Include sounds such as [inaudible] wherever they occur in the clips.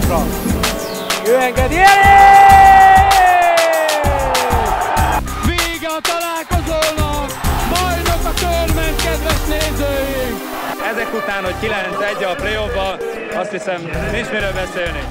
labdákra. Ő engedi Vége a találkozónak! Bajnok a törment, kedves nézőink! Ezek után, hogy 9-1 a playoffba, azt hiszem nincs miről beszélni.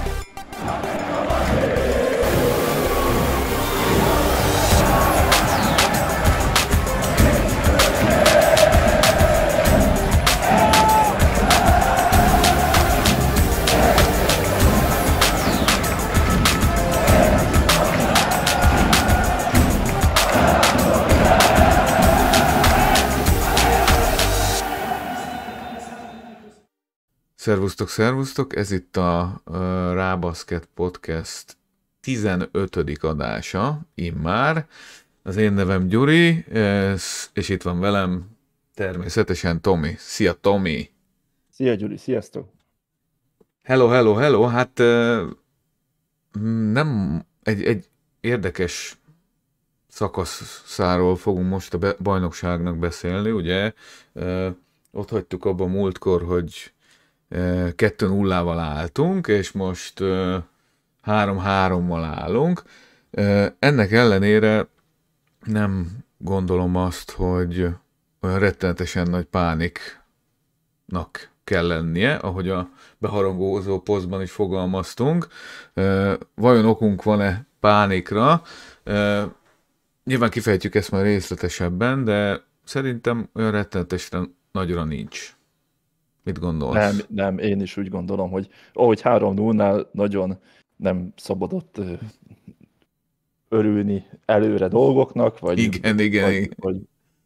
Szervusztok, szervusztok! Ez itt a uh, Rábaszket Podcast 15. adása, immár. Az én nevem Gyuri, és itt van velem természetesen Tomi. Szia, Tomi! Szia, Gyuri, sziasztok! Hello, hello, hello! Hát nem egy, egy érdekes szakaszáról fogunk most a bajnokságnak beszélni, ugye? Ott hagytuk abba múltkor, hogy 2 0 val álltunk, és most 3-3-mal állunk. Ennek ellenére nem gondolom azt, hogy olyan rettenetesen nagy pániknak kell lennie, ahogy a beharangózó posztban is fogalmaztunk. Vajon okunk van-e pánikra? Nyilván kifejtjük ezt majd részletesebben, de szerintem olyan rettenetesen nagyra nincs. Mit gondolsz? Nem, nem, én is úgy gondolom, hogy ahogy 3-0-nál nagyon nem szabadott örülni előre dolgoknak, vagy, igen, igen, vagy, igen. vagy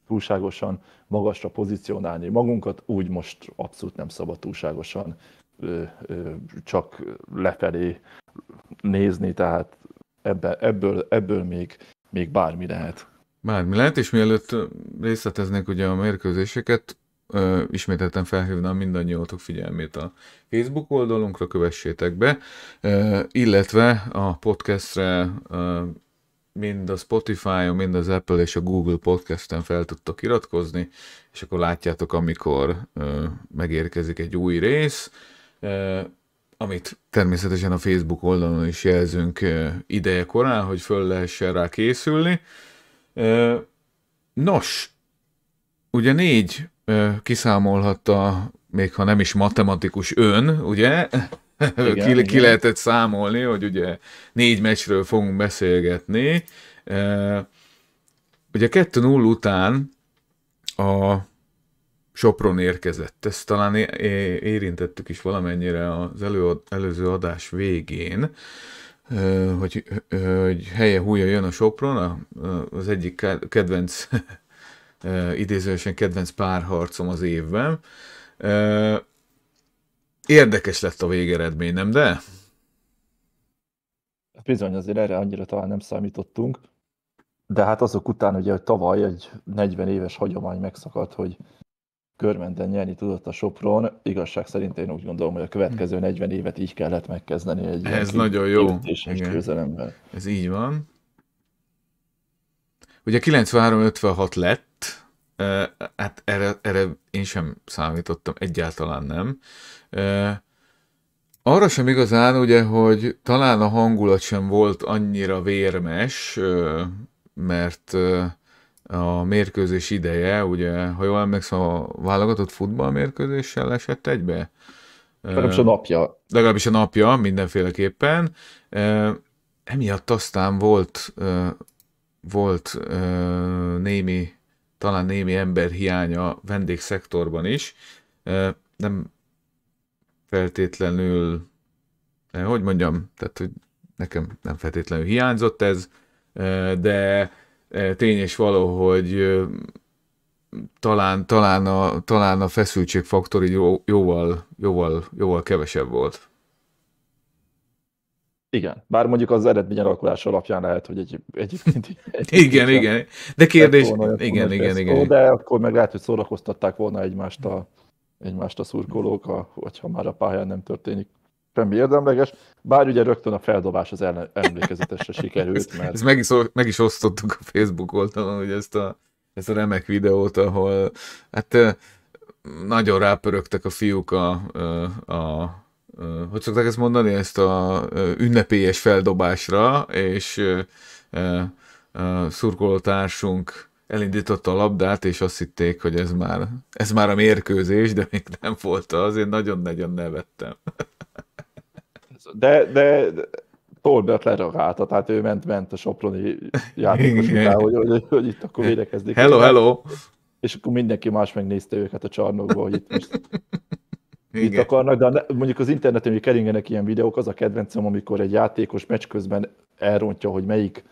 túlságosan magasra pozícionálni magunkat, úgy most abszolút nem szabad túlságosan ö, ö, csak lefelé nézni, tehát ebbe, ebből, ebből még, még bármi lehet. Bármi lehet, és mielőtt részleteznék ugye a mérkőzéseket, ö, ismételten felhívnám mindannyiótok figyelmét a Facebook oldalunkra, kövessétek be, ö, illetve a podcastre ö, mind a Spotify-on, mind az Apple és a Google podcasten fel tudtok iratkozni, és akkor látjátok, amikor ö, megérkezik egy új rész, ö, amit természetesen a Facebook oldalon is jelzünk ö, ideje korán, hogy föl lehessen rá készülni. Ö, nos, ugye négy kiszámolhatta, még ha nem is matematikus ön, ugye? Igen, ki, igen. ki lehetett számolni, hogy ugye négy meccsről fogunk beszélgetni. Ugye 2-0 után a Sopron érkezett. Ezt talán érintettük is valamennyire az elő, előző adás végén, hogy, hogy helye húja jön a Sopron, az egyik kedvenc idézősen kedvenc párharcom az évben. érdekes lett a végeredmény, nem de? Hát bizony, azért erre annyira talán nem számítottunk. De hát azok után ugye, hogy tavaly egy 40 éves hagyomány megszakadt, hogy körmenden nyerni tudott a Sopron. Igazság szerint én úgy gondolom, hogy a következő 40 hm. évet így kellett megkezdeni egy Ez nagyon jó. győzelemmel. Ez így van. Ugye 93-56 lett, Uh, hát erre, erre én sem számítottam, egyáltalán nem. Uh, arra sem igazán, ugye, hogy talán a hangulat sem volt annyira vérmes, mert a mérkőzés ideje, ugye, ha jól emlékszem, a válogatott futballmérkőzéssel esett egybe. Legalábbis a napja. Legalábbis a napja, mindenféleképpen. Emiatt aztán volt, volt némi talán némi ember hiánya vendégszektorban is. Nem feltétlenül, eh, hogy mondjam, tehát hogy nekem nem feltétlenül hiányzott ez, de tény és való, hogy talán, talán, a, talán a feszültségfaktor jóval, jóval, jóval kevesebb volt. Igen, bár mondjuk az eredmény alakulás alapján lehet, hogy egy, egy, [laughs] egy igen, igen, de kérdés... Volna, igen, igen, szó, igen. De akkor meg lehet, hogy szórakoztatták volna egymást a, egymást a szurkolók, a, hogyha már a pályán nem történik semmi érdemleges, bár ugye rögtön a feldobás az emlékezetesre sikerült. ezt, mert... ezt meg, is, meg is osztottuk a Facebook oldalon, hogy ezt a, ezt a remek videót, ahol hát nagyon rápörögtek a fiúk a, a hogy szokták ezt mondani, ezt a ünnepélyes feldobásra, és szurkolótársunk elindította a labdát, és azt hitték, hogy ez már, ez már a mérkőzés, de még nem volt az, én nagyon-nagyon nevettem. De, de, de Tolbert leragálta, tehát ő ment, ment a Soproni játékos után, hogy, hogy, hogy, itt akkor védekezdik. Hello, hello! És akkor mindenki más megnézte őket a csarnokból, hogy itt most igen. mit akarnak, de mondjuk az interneten hogy keringenek ilyen videók, az a kedvencem, amikor egy játékos meccs közben elrontja, hogy melyik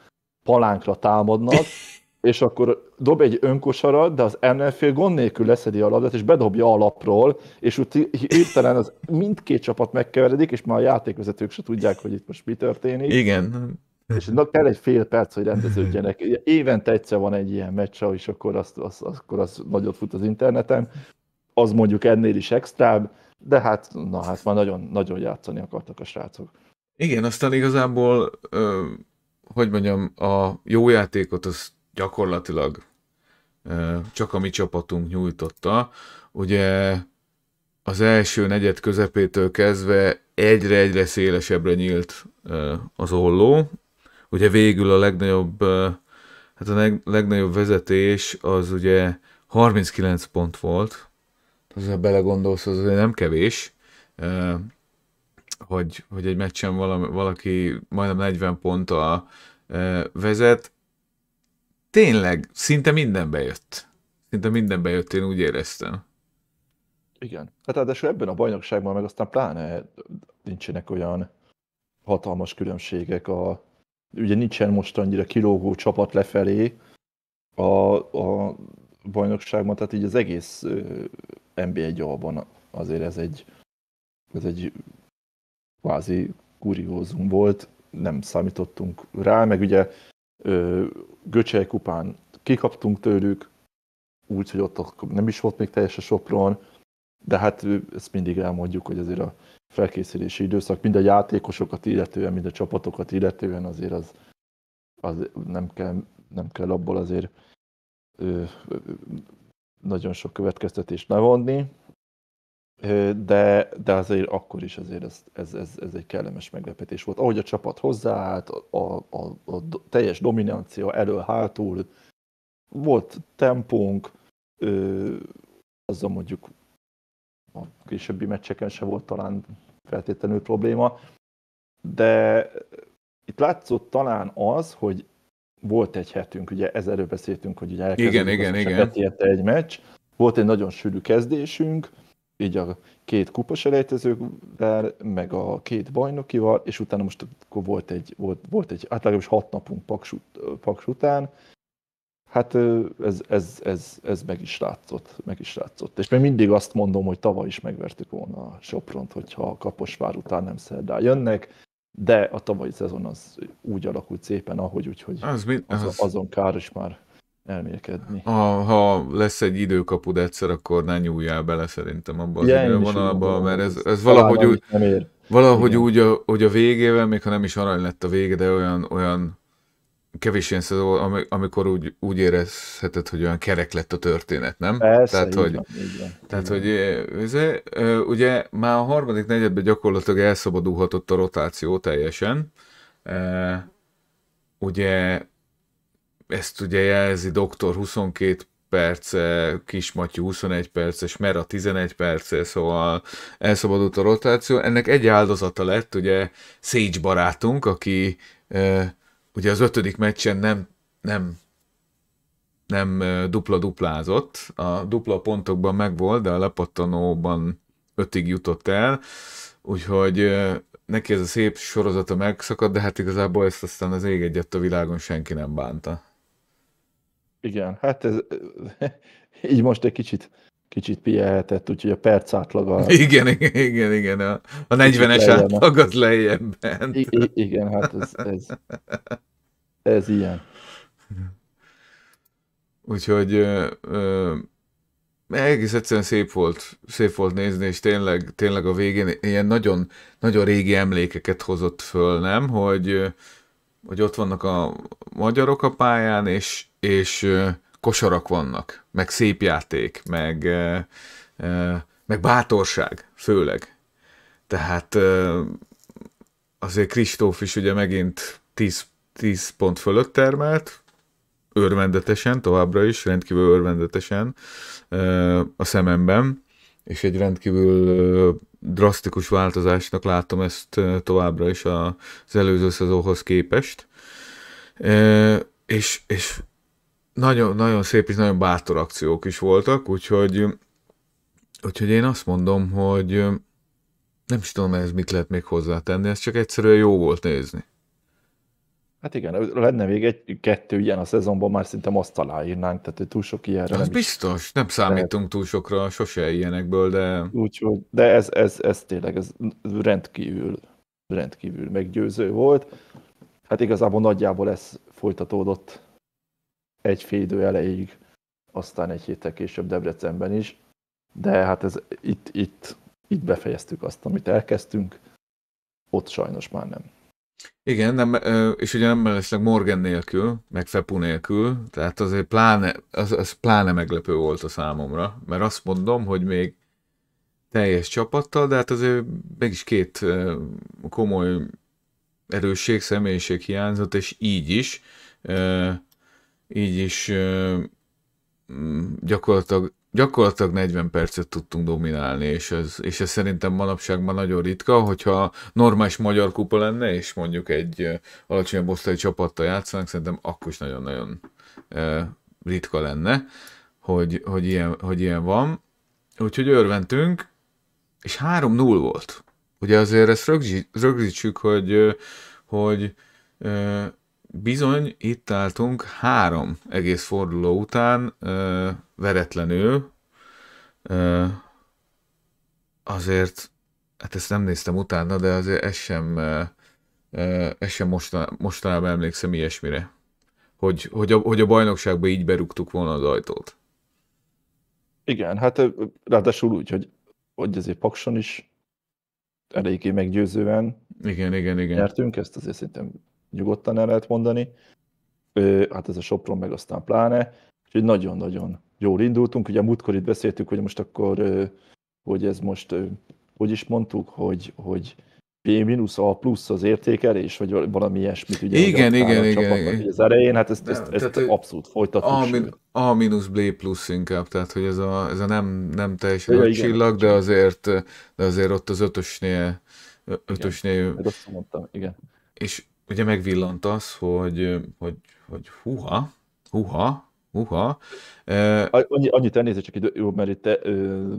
palánkra támadnak, [laughs] és akkor dob egy önkosarat, de az ellenfél gond nélkül leszedi a labdát, és bedobja a lapról, és úgy hirtelen az mindkét csapat megkeveredik, és már a játékvezetők se tudják, hogy itt most mi történik. Igen. És na, kell egy fél perc, hogy rendeződjenek. [laughs] Évente egyszer van egy ilyen meccs, és akkor az, az, akkor az nagyot fut az interneten. Az mondjuk ennél is extrább, de hát, na hát már nagyon, nagyon játszani akartak a srácok. Igen, aztán igazából, ö, hogy mondjam, a jó játékot az gyakorlatilag ö, csak a mi csapatunk nyújtotta. Ugye az első negyed közepétől kezdve egyre-egyre szélesebbre nyílt az olló. Ugye végül a legnagyobb, hát a legnagyobb vezetés az ugye 39 pont volt, az, a belegondolsz, az azért nem kevés, hogy, hogy egy meccsen valami, valaki majdnem 40 ponttal vezet. Tényleg, szinte minden bejött. Szinte minden bejött, én úgy éreztem. Igen. Hát ráadásul ebben a bajnokságban meg aztán pláne nincsenek olyan hatalmas különbségek. A, ugye nincsen most annyira kilógó csapat lefelé a, a bajnokságban, tehát így az egész NBA jobban azért ez egy, ez egy kvázi kuriózum volt, nem számítottunk rá, meg ugye Göcsej kupán kikaptunk tőlük, úgy hogy ott nem is volt még teljesen Sopron, de hát ezt mindig elmondjuk, hogy azért a felkészülési időszak mind a játékosokat illetően, mind a csapatokat illetően azért az, az nem, kell, nem kell abból azért nagyon sok következtetést levonni, de, de azért akkor is azért ez, ez, ez, ez egy kellemes meglepetés volt. Ahogy a csapat hozzáállt, a, a, a teljes dominancia elől-hátul, volt tempónk, ö, azzal mondjuk a későbbi meccseken se volt talán feltétlenül probléma, de itt látszott talán az, hogy volt egy hetünk, ugye ezerről beszéltünk, hogy ugye elkezdődött igen, igen, igen. Betérte egy meccs, volt egy nagyon sűrű kezdésünk, így a két kupos elejtezővel, meg a két bajnokival, és utána most akkor volt egy, volt, volt egy hát legalábbis hat napunk paks, paks után, Hát ez, ez, ez, ez meg is látszott, meg is látszott. És még mindig azt mondom, hogy tavaly is megvertük volna a Sopront, hogyha a Kaposvár után nem szerdán jönnek, de a tavalyi szezon az úgy alakult szépen, ahogy, úgyhogy az, min- az... az azon káros már elmélkedni. Ha, ha lesz egy időkapud egyszer, akkor ne nyúljál bele szerintem abban az idővonalban, mert ez, ez valahogy úgy, valahogy Igen. úgy a, hogy a végével, még ha nem is arany lett a vége, de olyan, olyan kevés ilyen szó, amikor úgy, úgy érezheted, hogy olyan kerek lett a történet, nem? Persze, tehát, így hogy, van, így van. Tehát, hogy ugye, eh, izé, eh, ugye már a harmadik negyedben gyakorlatilag elszabadulhatott a rotáció teljesen. Eh, ugye ezt ugye jelzi doktor 22 perce, kismatyú 21 perces, a 11 perce, szóval elszabadult a rotáció. Ennek egy áldozata lett, ugye Szécs barátunk, aki e, ugye az ötödik meccsen nem, nem, nem dupla-duplázott, a dupla pontokban megvolt, de a lepattanóban ötig jutott el, úgyhogy neki ez a szép sorozata megszakadt, de hát igazából ezt aztán az ég egyet a világon senki nem bánta. Igen, hát ez [laughs] így most egy kicsit kicsit pihelhetett, úgyhogy a perc átlaga... [laughs] Igen, igen, igen, igen. a, a 40-es átlag az lejjebb igen, hát ez, ez, ez ilyen. Úgyhogy ö, ö, egész egyszerűen szép volt, szép volt nézni, és tényleg, tényleg a végén ilyen nagyon, nagyon régi emlékeket hozott föl, nem? Hogy, hogy ott vannak a magyarok a pályán, és, és kosarak vannak, meg szép játék, meg, meg bátorság, főleg. Tehát azért Kristóf is ugye megint 10, 10 pont fölött termelt, örvendetesen, továbbra is, rendkívül örvendetesen a szememben, és egy rendkívül drasztikus változásnak látom ezt továbbra is az előző szezóhoz képest. És, és nagyon, nagyon szép és nagyon bátor akciók is voltak, úgyhogy, úgyhogy én azt mondom, hogy nem is tudom, ez mit lehet még hozzátenni, ez csak egyszerűen jó volt nézni. Hát igen, lenne még egy-kettő ilyen a szezonban, már szinte azt aláírnánk, tehát túl sok ilyenre. Az nem biztos, nem számítunk lehet. túl sokra, sose ilyenekből, de... Úgyhogy, de ez, ez, ez tényleg ez rendkívül, rendkívül meggyőző volt. Hát igazából nagyjából ez folytatódott egy fél idő elejéig, aztán egy héttel később Debrecenben is, de hát ez itt, itt, itt befejeztük azt, amit elkezdtünk, ott sajnos már nem. Igen, nem, és ugye nem mellesleg Morgan nélkül, meg Fepu nélkül, tehát azért pláne, az, az pláne meglepő volt a számomra, mert azt mondom, hogy még teljes csapattal, de hát azért mégis két komoly erősség, személyiség hiányzott, és így is így is mm, gyakorlatilag, gyakorlatilag 40 percet tudtunk dominálni, és ez, és ez szerintem manapság már nagyon ritka, hogyha normális magyar kupa lenne, és mondjuk egy alacsonyabb osztályi csapattal játszanak, szerintem akkor is nagyon-nagyon ritka lenne, hogy, hogy, ilyen, hogy ilyen van. Úgyhogy örventünk, és 3-0 volt. Ugye azért ezt rögzítsük, hogy, hogy bizony itt álltunk három egész forduló után ö, veretlenül. Ö, azért, hát ezt nem néztem utána, de azért ez sem, ö, ez sem mostanában, mostanában emlékszem ilyesmire. Hogy, hogy, a, hogy a bajnokságban így berúgtuk volna az ajtót. Igen, hát ráadásul úgy, hogy, hogy azért Pakson is eléggé meggyőzően igen, igen, igen. nyertünk, ezt azért szerintem nyugodtan el lehet mondani. Hát ez a Sopron meg aztán pláne. Úgyhogy nagyon-nagyon jól indultunk. Ugye a múltkor itt beszéltük, hogy most akkor, hogy ez most, hogy is mondtuk, hogy, hogy P-A plusz az értékelés, vagy valami ilyesmit ugye. Igen, igen, igen, csapatnak, igen. Az elején, hát ezt, ezt, ezt tehát, abszolút folytatjuk. A, min, a minusz B plusz inkább, tehát hogy ez a, ez a nem, nem teljesen ja, csillag, de azért, de azért ott az ötösnél, ötösnél igen, hát azt mondtam, igen. És ugye megvillant az, hogy, hogy, hogy huha, huha, huha. E... Annyi, annyit elnézést, csak idő, jó, mert itt ö,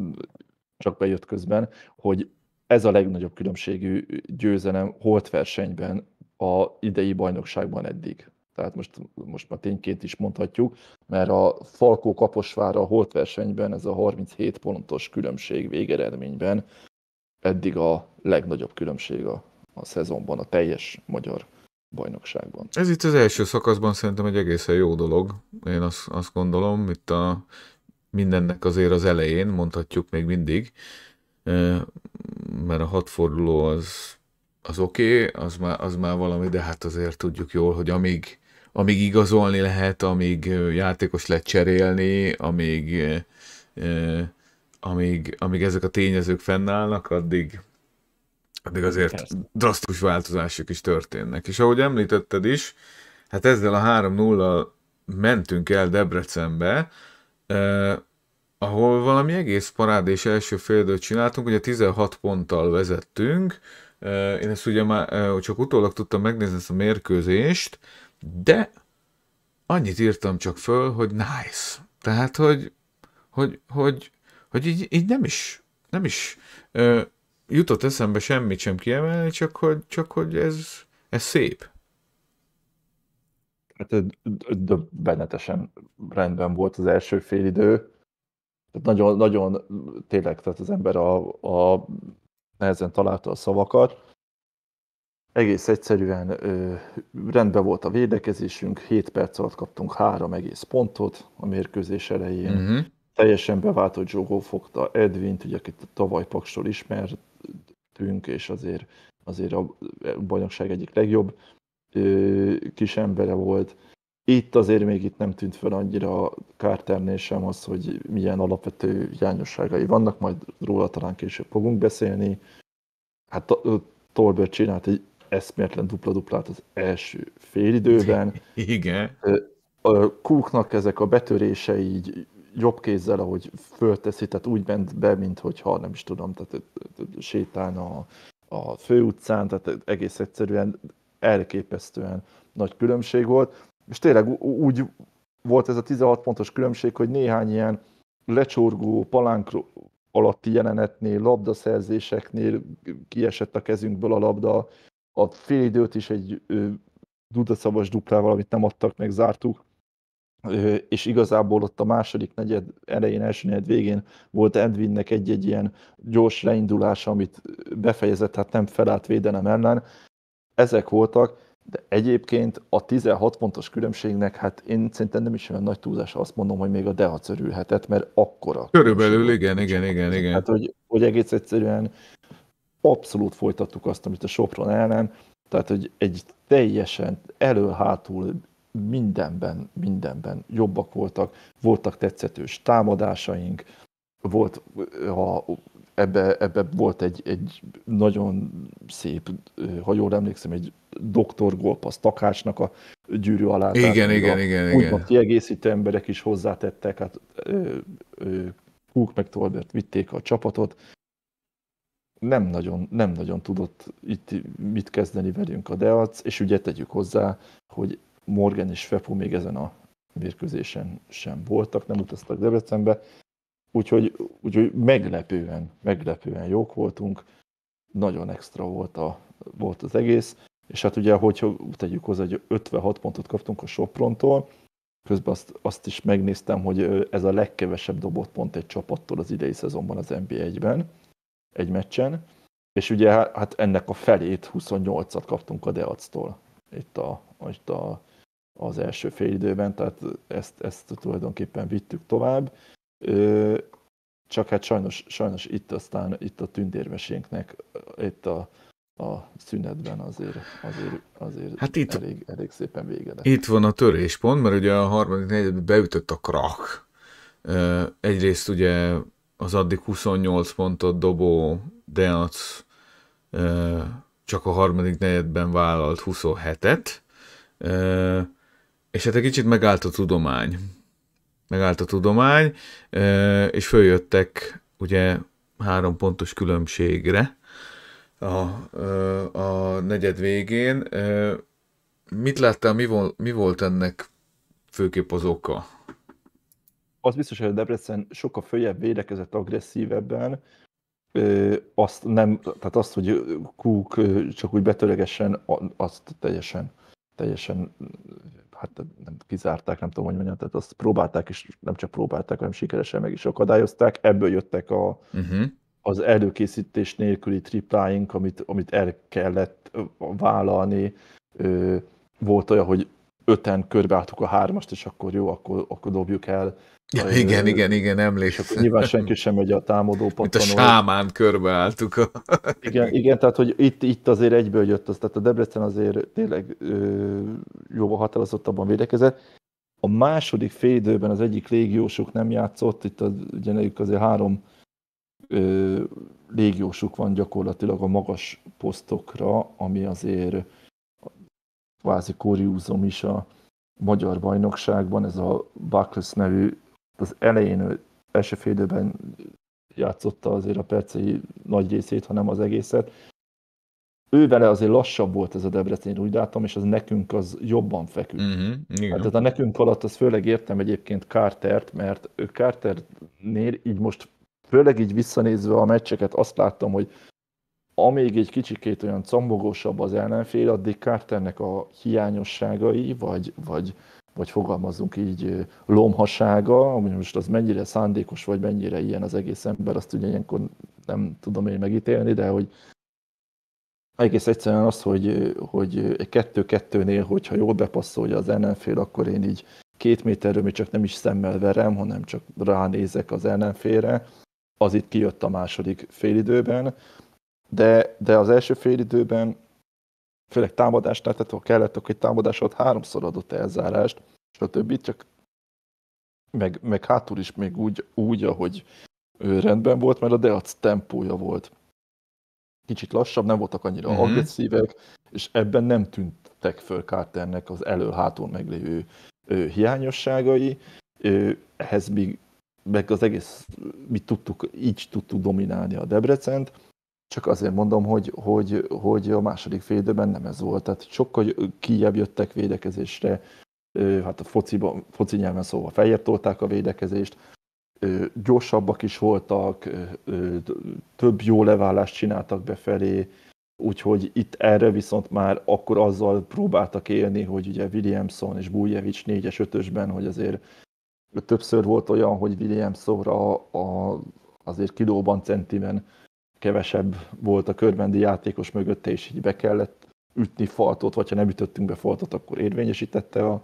csak bejött közben, hogy ez a legnagyobb különbségű győzelem holt versenyben a idei bajnokságban eddig. Tehát most, most már tényként is mondhatjuk, mert a Falkó Kaposvára holt versenyben ez a 37 pontos különbség végeredményben eddig a legnagyobb különbség a, a szezonban, a teljes magyar bajnokságban. Ez itt az első szakaszban szerintem egy egészen jó dolog. Én azt, azt gondolom, itt a mindennek azért az elején, mondhatjuk még mindig, mert a hatforduló az, az oké, okay, az, már, az már valami, de hát azért tudjuk jól, hogy amíg, amíg igazolni lehet, amíg játékos lehet cserélni, amíg, amíg, amíg ezek a tényezők fennállnak, addig, addig azért Persze. drasztikus változások is történnek. És ahogy említetted is, hát ezzel a 3-0-al mentünk el Debrecenbe, eh, ahol valami egész és első félidőt csináltunk, ugye 16 ponttal vezettünk, eh, én ezt ugye már eh, csak utólag tudtam megnézni ezt a mérkőzést, de annyit írtam csak föl, hogy nice. Tehát, hogy, hogy, hogy, hogy így, így nem is, nem is eh, jutott eszembe semmit sem kiemelni, csak hogy, csak hogy ez, ez szép. Hát döbbenetesen rendben volt az első fél idő. Tehát nagyon, nagyon tényleg, tehát az ember a, a nehezen találta a szavakat. Egész egyszerűen ö, rendben volt a védekezésünk, 7 perc alatt kaptunk 3 egész pontot a mérkőzés elején. Uh-huh. Teljesen beváltott Jogó fogta Edwint, ugye, akit tavaly Paksról ismert, tünk, és azért, azért a e, bajnokság egyik legjobb kis embere volt. Itt azért még itt nem tűnt fel annyira kárternél sem az, hogy milyen alapvető hiányosságai vannak, majd róla talán később fogunk beszélni. Hát Tolbert csinált egy eszméletlen dupla-duplát az első félidőben. [laughs] Igen. Kúknak ezek a betörései így jobb kézzel, ahogy fölteszi, tehát úgy ment be, mint hogyha nem is tudom, tehát eh, eh, sétálna a, a főutcán, tehát eh, egész egyszerűen elképesztően nagy különbség volt, és tényleg úgy volt ez a 16 pontos különbség, hogy néhány ilyen lecsorgó palánk alatti jelenetnél, labdaszerzéseknél kiesett a kezünkből a labda, a félidőt is egy dudaszabas duplával, amit nem adtak meg, zártuk, és igazából ott a második negyed elején, első negyed végén volt Edwinnek egy-egy ilyen gyors leindulása, amit befejezett, hát nem felállt védelem ellen. Ezek voltak, de egyébként a 16 pontos különbségnek, hát én szerintem nem is olyan nagy túlzás, azt mondom, hogy még a Deha örülhetett, mert akkora. Körülbelül, igen, igen, igen, igen. Hát, hogy, hogy egész egyszerűen abszolút folytattuk azt, amit a Sopron ellen, tehát, hogy egy teljesen elől-hátul mindenben, mindenben jobbak voltak, voltak tetszetős támadásaink, volt, ha ebbe, ebbe volt egy, egy nagyon szép, ha jól emlékszem, egy doktor golpasz Takácsnak a gyűrű alá. Igen, igen, igen. igen Úgymond kiegészítő emberek is hozzátettek, hát ö, meg Tolbert vitték a csapatot. Nem nagyon, nem nagyon tudott itt mit kezdeni velünk a Deac, és ugye tegyük hozzá, hogy Morgan és Fepó még ezen a mérkőzésen sem voltak, nem utaztak Debrecenbe, úgyhogy, úgyhogy meglepően, meglepően jók voltunk, nagyon extra volt, a, volt az egész, és hát ugye, hogyha tegyük hozzá, hogy 56 pontot kaptunk a Soprontól, közben azt, azt is megnéztem, hogy ez a legkevesebb dobott pont egy csapattól az idei szezonban az NB1-ben, egy meccsen, és ugye hát, hát ennek a felét, 28-at kaptunk a Deac-tól itt a, itt a az első fél időben, tehát ezt, ezt tulajdonképpen vittük tovább. Csak hát sajnos, sajnos itt aztán, itt a tündérmesénknek, itt a, a szünetben azért, azért, azért hát itt, elég, elég szépen vége lett. Itt van a töréspont, mert ugye a harmadik negyedben beütött a krak. Egyrészt ugye az addig 28 pontot dobó Deac csak a harmadik negyedben vállalt 27-et, és hát egy kicsit megállt a tudomány. Megállt a tudomány, és följöttek ugye három pontos különbségre a, a negyed végén. Mit láttál, mi, vol, mi volt ennek főképp az oka? Az biztos, hogy a Debrecen sokkal följebb védekezett agresszívebben, azt nem, tehát azt, hogy kúk csak úgy betöregesen, azt teljesen, teljesen hát nem kizárták, nem tudom, hogy mondjam, tehát azt próbálták, és nem csak próbálták, hanem sikeresen meg is akadályozták. Ebből jöttek a, uh-huh. az előkészítés nélküli tripláink, amit, amit el kellett vállalni. volt olyan, hogy öten körbeálltuk a hármast, és akkor jó, akkor, akkor dobjuk el. Ja, igen, igen, igen, igen, emlékszem. És akkor nyilván senki sem megy a támadó Mint a sámán körbeálltuk. A... [laughs] igen, igen, tehát hogy itt, itt azért egyből jött az, tehát a Debrecen azért tényleg ö, jóval határozottabban védekezett. A második fél időben az egyik légiósuk nem játszott, itt az, ugye nekik azért három ö, légiósuk van gyakorlatilag a magas posztokra, ami azért kvázi kuriózum is a magyar bajnokságban, ez a Buckles nevű, az elején ő első fél játszotta azért a percei nagy részét, hanem az egészet. Ő vele azért lassabb volt ez a Debrecen, úgy látom, és az nekünk az jobban feküdt. Uh-huh, hát a nekünk alatt az főleg értem egyébként Cartert, mert ő Carternél így most főleg így visszanézve a meccseket azt láttam, hogy amíg egy kicsikét olyan combogósabb az ellenfél, addig Carternek a hiányosságai, vagy, vagy, vagy fogalmazunk így lomhasága, ami most az mennyire szándékos, vagy mennyire ilyen az egész ember, azt ugye ilyenkor nem tudom én megítélni, de hogy egész egyszerűen az, hogy, hogy egy kettő-kettőnél, hogyha jól bepasszolja az ellenfél, akkor én így két méterről még csak nem is szemmel verem, hanem csak ránézek az ellenfélre, az itt kijött a második félidőben, de, de az első fél időben főleg támadást tehát ha kellett, akkor egy támadás ott háromszor adott elzárást, és a többit csak meg, meg hátul is még úgy, úgy ahogy ő rendben volt, mert a Deac tempója volt. Kicsit lassabb, nem voltak annyira mm-hmm. agresszívek, és ebben nem tűntek föl Carternek az elő-hátul meglévő ő, hiányosságai. Ő, ehhez még meg az egész, mi tudtuk, így tudtuk dominálni a Debrecent csak azért mondom, hogy, hogy, hogy a második fél időben nem ez volt. Tehát sokkal kijebb jöttek védekezésre, hát a fociban, foci nyelven szóval feljebb tolták a védekezést, gyorsabbak is voltak, több jó leválást csináltak befelé, úgyhogy itt erre viszont már akkor azzal próbáltak élni, hogy ugye Williamson és Bújevics 4-es, 5 hogy azért többször volt olyan, hogy Williamsonra a, azért kilóban, centimen kevesebb volt a körbendi játékos mögötte, és így be kellett ütni faltot, vagy ha nem ütöttünk be faltot, akkor érvényesítette a,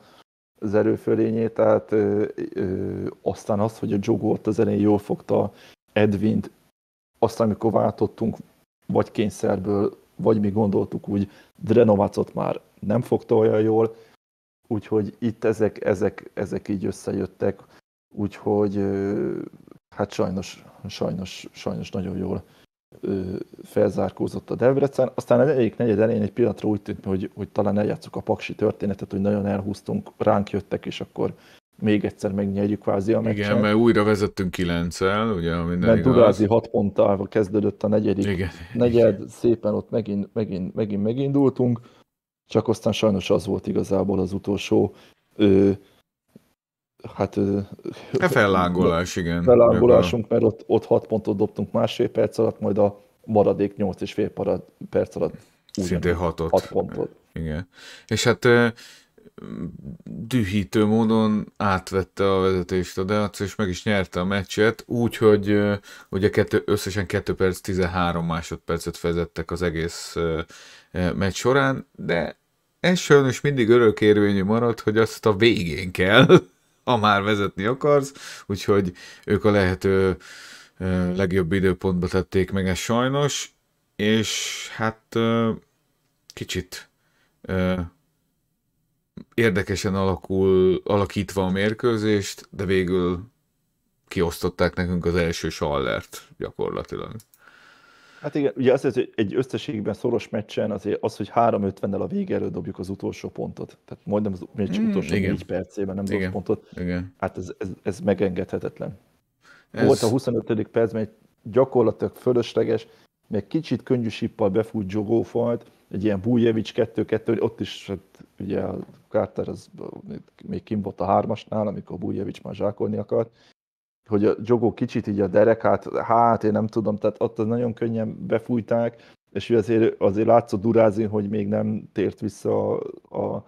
az erőfölényét, tehát ö, ö, aztán az, hogy a Jogo ott az elején jól fogta Edwint, aztán amikor váltottunk, vagy kényszerből, vagy mi gondoltuk úgy, Drenovacot már nem fogta olyan jól, úgyhogy itt ezek, ezek, ezek így összejöttek, úgyhogy ö, hát sajnos, sajnos, sajnos nagyon jól felzárkózott a Debrecen. Aztán az egyik negyed elején egy pillanatra úgy tűnt, hogy, hogy talán eljátszuk a paksi történetet, hogy nagyon elhúztunk, ránk jöttek, és akkor még egyszer megnyerjük kvázi a meccset. Igen, mert újra vezettünk kilenccel, ugye, ami nem Mert igaz. Durázi hat ponttal kezdődött a negyedik Igen. negyed, Igen. szépen ott megint, megint, megint megindultunk, csak aztán sajnos az volt igazából az utolsó ö, hát... E fellángolás, igen. Fellángolásunk, mert ott, ott hat pontot dobtunk másfél perc alatt, majd a maradék fél perc alatt Szintén Hat pontot. Igen. És hát dühítő módon átvette a vezetést a Deac, és meg is nyerte a meccset, úgyhogy ugye kettő, összesen 2 perc 13 másodpercet vezettek az egész meccs során, de ez sajnos mindig örökérvényű maradt, hogy azt a végén kell ha már vezetni akarsz, úgyhogy ők a lehető legjobb időpontba tették meg ezt sajnos, és hát kicsit érdekesen alakul, alakítva a mérkőzést, de végül kiosztották nekünk az első sallert gyakorlatilag. Hát igen, ugye az, hogy egy összességben szoros meccsen azért az, hogy 3-50-nel a vége előtt dobjuk az utolsó pontot. Tehát majdnem az meccs hmm, utolsó igen. 4 percében nem dobjuk pontot. Igen. Hát ez, ez, ez megengedhetetlen. Ez... Volt a 25. percben egy gyakorlatilag fölösleges, meg kicsit könnyű sippal befújt jogófajt, egy ilyen Bújevics 2-2, ott is hát, ugye a Carter az még kim volt a hármasnál, amikor Bújevics már zsákolni akart, hogy a Jogó kicsit így a derekát, hát én nem tudom, tehát ott az nagyon könnyen befújták, és ő azért, azért látszott durázni, hogy még nem tért vissza a, a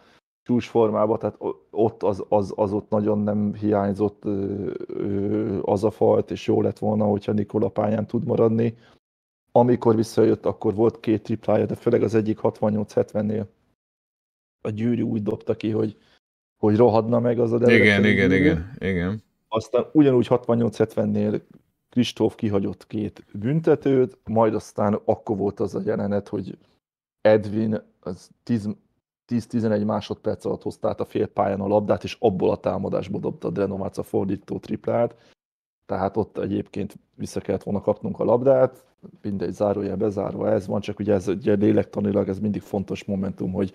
formába, tehát ott az, az, az ott nagyon nem hiányzott az a fajt, és jó lett volna, hogyha Nikola pályán tud maradni. Amikor visszajött, akkor volt két triplája, de főleg az egyik 68-70-nél a gyűrű úgy dobta ki, hogy, hogy rohadna meg az a Igen, igen, igen, igen. Aztán ugyanúgy 68-70-nél Kristóf kihagyott két büntetőt, majd aztán akkor volt az a jelenet, hogy Edwin az 10-11 másodperc alatt hozta át a fél pályán a labdát, és abból a támadásból dobta a Drenomáca fordító triplát. Tehát ott egyébként vissza kellett volna kapnunk a labdát, mindegy, zárója bezárva ez van, csak ugye ez ugye lélektanilag ez mindig fontos momentum, hogy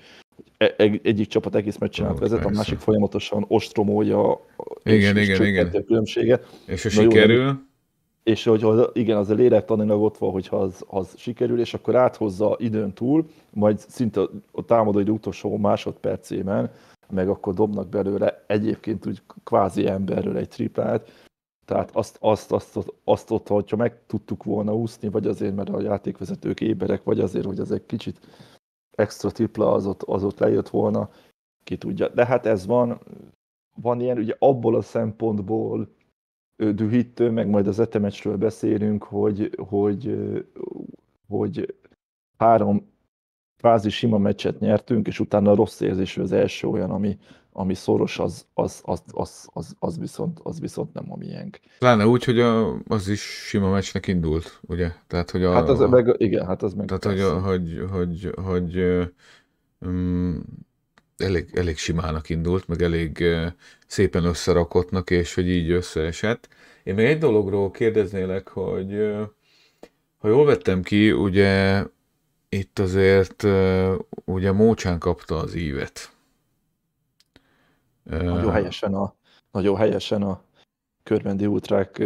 E, egy, egyik csapat egész meccsen vezet, a másik folyamatosan ostromolja igen, és, igen, igen. a különbséget. És ha sikerül? és hogy igen, az a lélektanilag ott van, hogyha az, az sikerül, és akkor áthozza időn túl, majd szinte a támadó idő utolsó másodpercében, meg akkor dobnak belőle egyébként úgy kvázi emberről egy triplát, tehát azt, azt, azt, azt, azt ott, hogyha meg tudtuk volna úszni, vagy azért, mert a játékvezetők éberek, vagy azért, hogy egy kicsit extra tripla az ott, az ott lejött volna, ki tudja. De hát ez van, van ilyen, ugye abból a szempontból dühítő, meg majd az etemecsről beszélünk, hogy, hogy, hogy három kvázi sima meccset nyertünk, és utána rossz érzésű az első olyan, ami, ami szoros, az, az, az, az, az, az, viszont, az viszont nem a miénk. Pláne úgy, hogy a, az is sima meccsnek indult, ugye? Tehát, hogy a, hát az a, meg, igen, hát az meg Tehát, hogy, a, hogy, hogy, hogy um, elég, elég simának indult, meg elég uh, szépen összerakottnak, és hogy így összeesett. Én még egy dologról kérdeznélek, hogy uh, ha jól vettem ki, ugye itt azért ugye Mócsán kapta az ívet. Nagyon helyesen a, nagyon helyesen a körbendi útrák,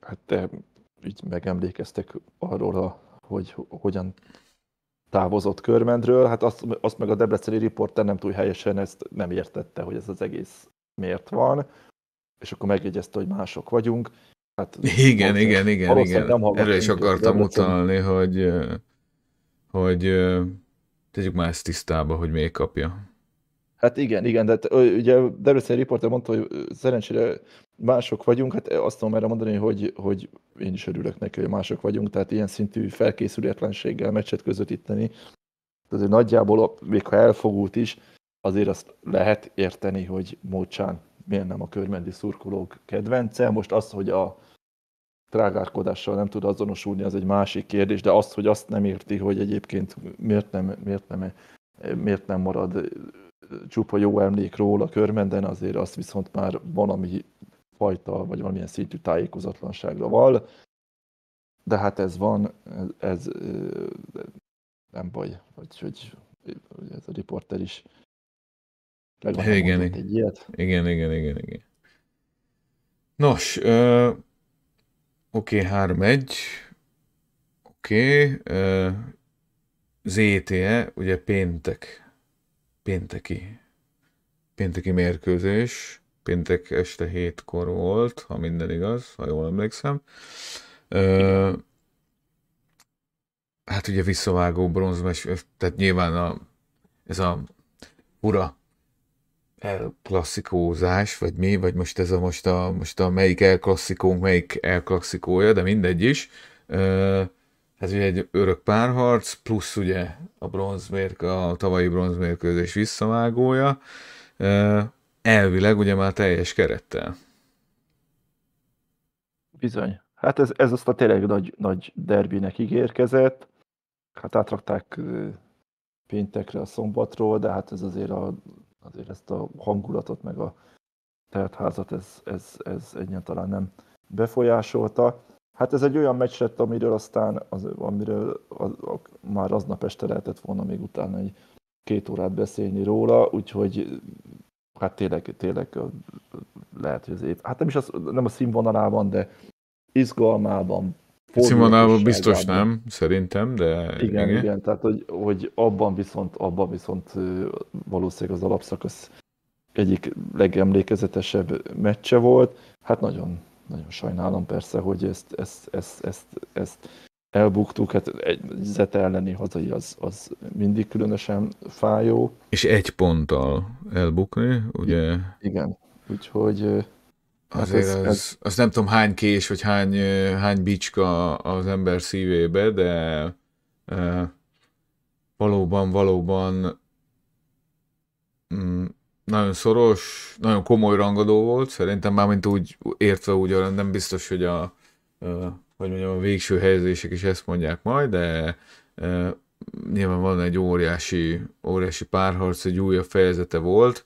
hát te így megemlékeztek arról, a, hogy hogyan távozott körmendről, hát azt, azt meg a debreceni riporter nem túl helyesen ezt nem értette, hogy ez az egész miért van, és akkor megjegyezte, hogy mások vagyunk. Hát, igen, igen, igen, igen. igen. Erre is akartam utalni, hogy hogy tegyük már ezt tisztába, hogy még kapja. Hát igen, igen, de hát, ugye egy riporter mondta, hogy szerencsére mások vagyunk, hát azt tudom erre mondani, hogy, hogy én is örülök neki, hogy mások vagyunk, tehát ilyen szintű felkészületlenséggel meccset közvetíteni, azért nagyjából, még ha elfogult is, azért azt lehet érteni, hogy Mócsán miért nem a körmendi szurkolók kedvence. Most az, hogy a trágárkodással nem tud azonosulni, az egy másik kérdés, de azt, hogy azt nem érti, hogy egyébként miért nem, miért nem, miért nem marad csupa jó emlék róla körmenden, azért azt viszont már valami fajta, vagy valamilyen szintű tájékozatlanságra val, de hát ez van, ez, ez nem baj, vagy hogy ez a riporter is igen, igen. egy ilyet. Igen, igen, igen, igen. Nos, Oké, okay, 3-1. Oké. Okay. ZTE, ugye péntek. Pénteki. Pénteki mérkőzés. Péntek este hétkor volt, ha minden igaz, ha jól emlékszem. Ö, hát ugye visszavágó bronzmes, tehát nyilván a, ez a ura elklasszikózás, vagy mi, vagy most ez a most a, most a melyik elklasszikónk, melyik elklasszikója, de mindegy is. Ez ugye egy örök párharc, plusz ugye a bronzmérk, a tavalyi bronzmérkőzés visszavágója. Elvileg ugye már teljes kerettel. Bizony. Hát ez, ez azt a tényleg nagy, nagy derbinek ígérkezett. Hát átrakták péntekre a szombatról, de hát ez azért a azért ezt a hangulatot, meg a teltházat ez, ez, ez egyáltalán nem befolyásolta. Hát ez egy olyan meccs lett, amiről aztán, az, amiről az, a, már aznap este lehetett volna még utána egy két órát beszélni róla, úgyhogy hát tényleg, tényleg lehet, hogy az év, hát nem is az, nem a színvonalában, de izgalmában, Színvonalban biztos nem, szerintem, de... Igen, igen, igen tehát hogy, hogy abban, viszont, abban viszont valószínűleg az alapszakasz egyik legemlékezetesebb meccse volt. Hát nagyon, nagyon sajnálom persze, hogy ezt, ezt, ezt, ezt, ezt elbuktuk, hát egy zete elleni hazai az, az mindig különösen fájó. És egy ponttal elbukni, ugye? Igen, úgyhogy Azért hát, hát ez, az, ez... az nem tudom hány kés, vagy hány, hány bicska az ember szívébe, de e, valóban, valóban mm, nagyon szoros, nagyon komoly rangadó volt, szerintem már mint úgy értve úgy, nem biztos, hogy a, e, hogy mondjam, a végső helyezések is ezt mondják majd, de e, nyilván van egy óriási, óriási párharc, egy újabb fejezete volt,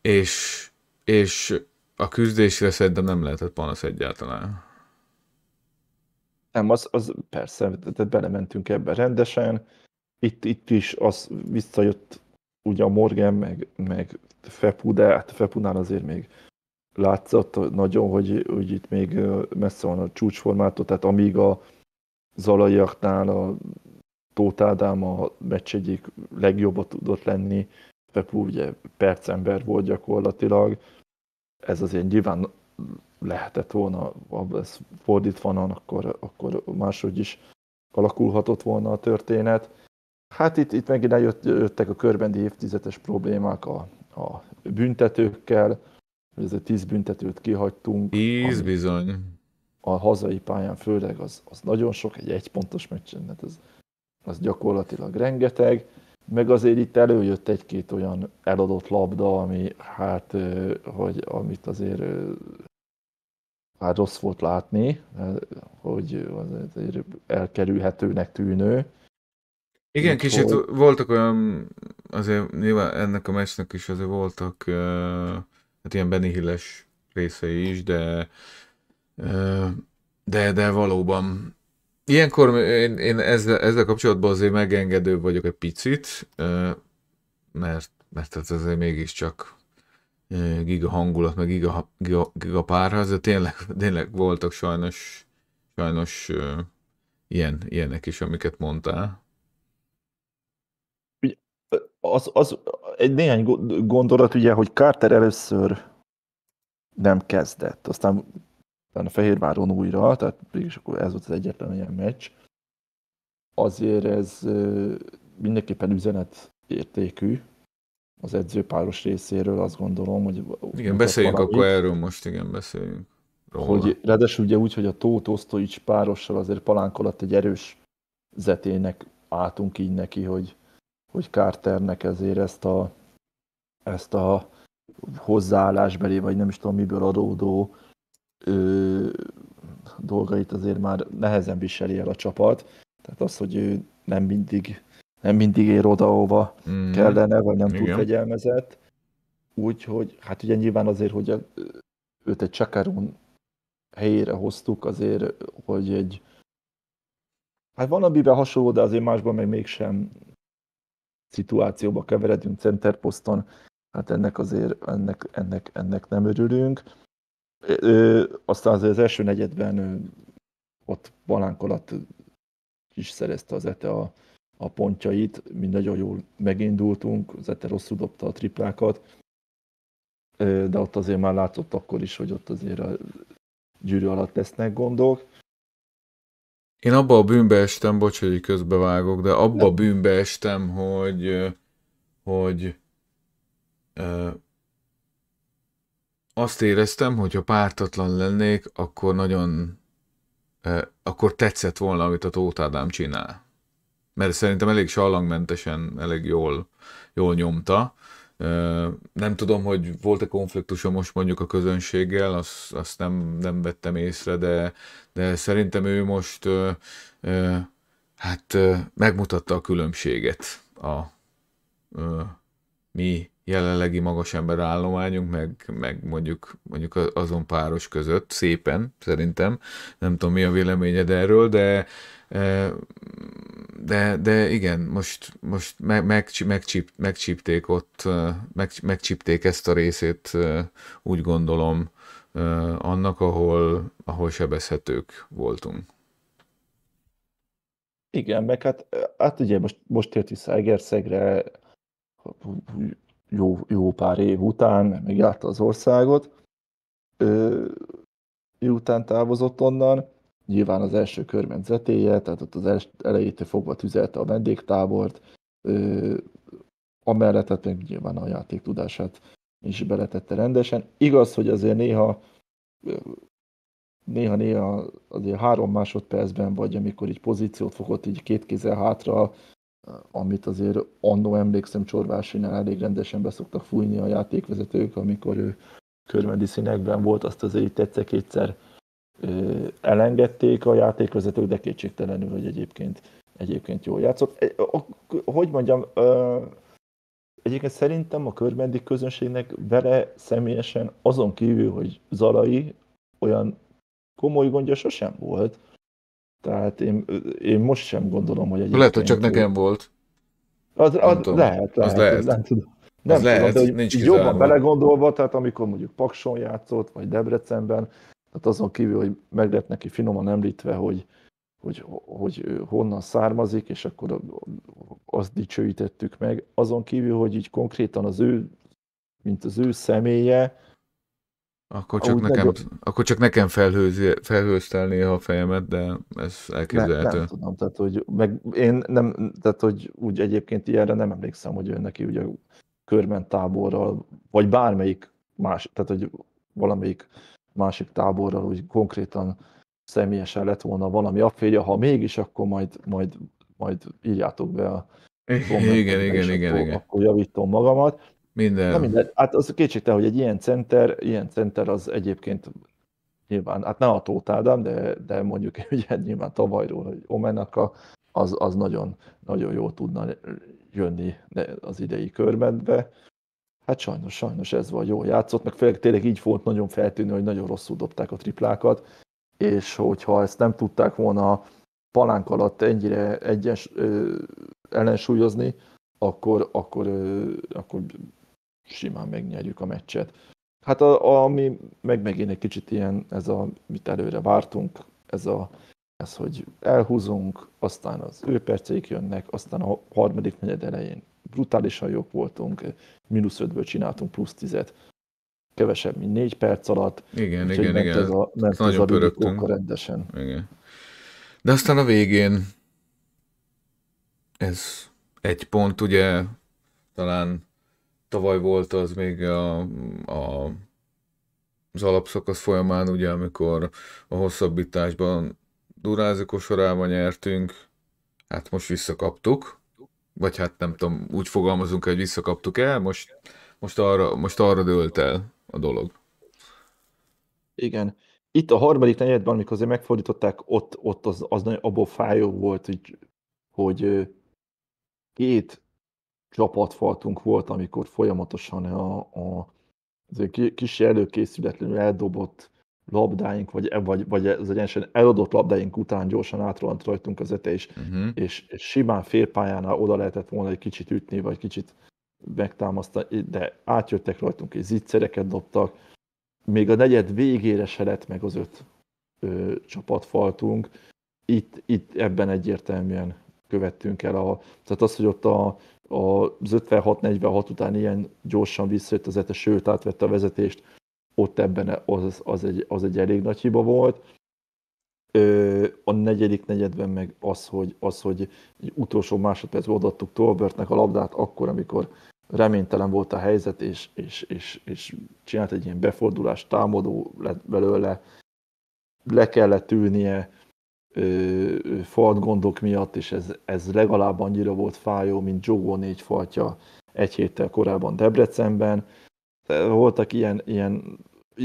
és, és a küzdésre szerintem nem lehetett panasz egyáltalán. Nem, az, az persze, tehát belementünk ebbe rendesen. Itt, itt is az visszajött ugye a Morgan, meg, meg Fepu, de hát Fepunál azért még látszott nagyon, hogy, hogy itt még messze van a csúcsformától, tehát amíg a Zalaiaknál a Tóth Ádám a meccs egyik legjobba tudott lenni, Fepu ugye percember volt gyakorlatilag, ez azért nyilván lehetett volna, ha ez fordítva van, akkor, akkor máshogy is alakulhatott volna a történet. Hát itt, itt megint eljött, jöttek a körbendi évtizedes problémák a, a büntetőkkel, hogy ezért tíz büntetőt kihagytunk. Tíz bizony. A hazai pályán főleg az, az nagyon sok, egy egypontos meccsen, hát ez, az gyakorlatilag rengeteg meg azért itt előjött egy-két olyan eladott labda, ami hát, hogy amit azért hát rossz volt látni, hogy azért elkerülhetőnek tűnő. Igen, Itt kicsit volt. voltak olyan, azért nyilván ennek a meccsnek is azért voltak hát ilyen Benny Hilles részei is, de de, de valóban Ilyenkor én, én ezzel, ezzel kapcsolatban azért megengedő vagyok egy picit, mert, mert ez azért mégiscsak giga hangulat, meg giga, giga, giga párház, de tényleg, tényleg voltak sajnos, sajnos ilyen, ilyenek is, amiket mondtál. Az, az egy néhány gondolat ugye, hogy Carter először nem kezdett, aztán utána Fehérváron újra, tehát mégis akkor ez volt az egyetlen ilyen meccs. Azért ez mindenképpen üzenet értékű az edzőpáros részéről, azt gondolom, hogy... Igen, beszéljünk valamit, akkor erről most, igen, beszéljünk. Róla. Hogy ráadásul ugye úgy, hogy a Tóth Osztoics párossal azért palánk alatt egy erős zetének álltunk így neki, hogy, hogy Carternek ezért ezt a, ezt a hozzáállásbeli, vagy nem is tudom miből adódó ö, dolgait azért már nehezen viseli el a csapat. Tehát az, hogy ő nem mindig, nem mindig ér oda, ahova mm. kellene, vagy nem Igen. túl fegyelmezett. Úgyhogy, hát ugye nyilván azért, hogy a, őt egy csakarón helyére hoztuk, azért, hogy egy Hát van, amiben hasonló, de azért másban meg mégsem szituációba keveredünk centerposzton. Hát ennek azért, ennek, ennek, ennek nem örülünk. Ö, aztán az, az első negyedben ö, ott Balánk alatt is szerezte az ETE a, a pontjait, mi nagyon jól megindultunk, az ETE rosszul dobta a triplákat, ö, de ott azért már látott akkor is, hogy ott azért a gyűrű alatt lesznek gondok. Én abba a bűnbe estem, bocs, hogy közbevágok, de abba a bűnbe estem, hogy, hogy azt éreztem, hogy ha pártatlan lennék, akkor nagyon, eh, akkor tetszett volna, amit a Tóth Ádám csinál. Mert szerintem elég sallangmentesen, elég jól, jól nyomta. Eh, nem tudom, hogy volt-e konfliktusa most mondjuk a közönséggel, azt, azt nem, nem vettem észre, de, de szerintem ő most eh, eh, hát eh, megmutatta a különbséget a eh, mi jelenlegi magas állományunk, meg, meg mondjuk, mondjuk azon páros között szépen, szerintem. Nem tudom, mi a véleményed erről, de e, de, de igen, most, most meg, meg, megcsíp, megcsípték ott, e, meg, megcsípték ezt a részét, e, úgy gondolom, annak, ahol, ahol sebezhetők voltunk. Igen, meg hát, hát ugye most, most tért vissza Egerszegre, jó, jó pár év után, mert megjárta az országot, ö, miután távozott onnan, nyilván az első körben zetéje, tehát ott az els, elejétől fogva tüzelte a vendégtábort, ö, amellett tehát még nyilván a játék tudását is beletette rendesen. Igaz, hogy azért néha néha-néha azért három másodpercben, vagy amikor így pozíciót fogott, így két kézzel hátra amit azért annó emlékszem Csorvásinál elég rendesen beszoktak fújni a játékvezetők, amikor ő körmedi színekben volt, azt azért itt egyszer-kétszer elengedték a játékvezetők, de kétségtelenül, hogy egyébként, egyébként jól játszott. Hogy mondjam, egyébként szerintem a körmendi közönségnek vele személyesen azon kívül, hogy Zalai olyan komoly gondja sosem volt, tehát én, én most sem gondolom, hogy egy. Lehet, hogy csak nekem volt. Az, az tudom. lehet, lehet, az lehet. Nem tudom. Nem az tudom, de, hogy nincs így jobban belegondolva, tehát amikor mondjuk Pakson játszott, vagy Debrecenben, tehát azon kívül, hogy meg lett neki finoman említve, hogy, hogy, hogy honnan származik, és akkor azt dicsőítettük meg. Azon kívül, hogy így konkrétan az ő, mint az ő személye, akkor csak, nekem, akkor csak nekem felhőztel néha a fejemet, de ez elképzelhető. Ne, nem tudom, tehát hogy meg én nem, tehát hogy úgy egyébként ilyenre nem emlékszem, hogy ő neki ugye körment táborral, vagy bármelyik más, tehát hogy valamelyik másik táborral úgy konkrétan személyesen lett volna valami affélja, ha mégis, akkor majd, majd, majd írjátok be a igen, igen, igen, igen, akkor, igen. akkor javítom magamat. Minden. Na minden. Hát az kétségtel, hogy egy ilyen center, ilyen center az egyébként nyilván, hát nem a Tóth Ádám, de, de mondjuk [laughs] ugye nyilván tavalyról, hogy Omenaka, az, az nagyon, nagyon jól tudna jönni az idei körmetbe. Hát sajnos, sajnos ez van, jól játszott, meg főleg tényleg így volt nagyon feltűnő, hogy nagyon rosszul dobták a triplákat, és hogyha ezt nem tudták volna palánk alatt ennyire egyes ö, ellensúlyozni, akkor, akkor, ö, akkor simán megnyerjük a meccset. Hát a, ami meg megint egy kicsit ilyen, ez a, mit előre vártunk, ez a ez, hogy elhúzunk, aztán az ő perceik jönnek, aztán a harmadik negyed elején brutálisan jók voltunk, mínusz ötből csináltunk plusz tizet, kevesebb, mint négy perc alatt. Igen, igen, ment igen. Ez a, ment ez nagyon pörögtünk. rendesen. Igen. De aztán a végén ez egy pont, ugye talán tavaly volt az még a, a az alapszakasz folyamán, ugye, amikor a hosszabbításban durázik sorában nyertünk, hát most visszakaptuk, vagy hát nem tudom, úgy fogalmazunk, hogy visszakaptuk el, most, most, arra, most arra dőlt el a dolog. Igen. Itt a harmadik negyedben, amikor azért megfordították, ott, ott az, az nagyon abból fájó volt, hogy, hogy két csapatfaltunk volt, amikor folyamatosan a, a kis előkészületlenül eldobott labdáink, vagy, vagy, vagy az egyenesen eladott labdáink után gyorsan átrolant rajtunk az ete, és, uh-huh. Mhm. és, és simán félpályánál oda lehetett volna egy kicsit ütni, vagy kicsit megtámasztani, de átjöttek rajtunk, és zicsereket dobtak. Még a negyed végére se lett meg az öt ö, csapatfaltunk. Itt, itt ebben egyértelműen követtünk el. A, tehát az, hogy ott a az 56-46 után ilyen gyorsan visszajött az ETA, sőt átvette a vezetést, ott ebben az, az, egy, az egy elég nagy hiba volt. A negyedik negyedben meg az, hogy, az, hogy egy utolsó másodpercben odaadtuk Tolbertnek a labdát, akkor, amikor reménytelen volt a helyzet, és, és, és, és csinált egy ilyen befordulást, támadó lett belőle, le kellett ülnie, falt gondok miatt, és ez, ez legalább annyira volt fájó, mint Jogó négy faltja egy héttel korábban Debrecenben. Voltak ilyen, ilyen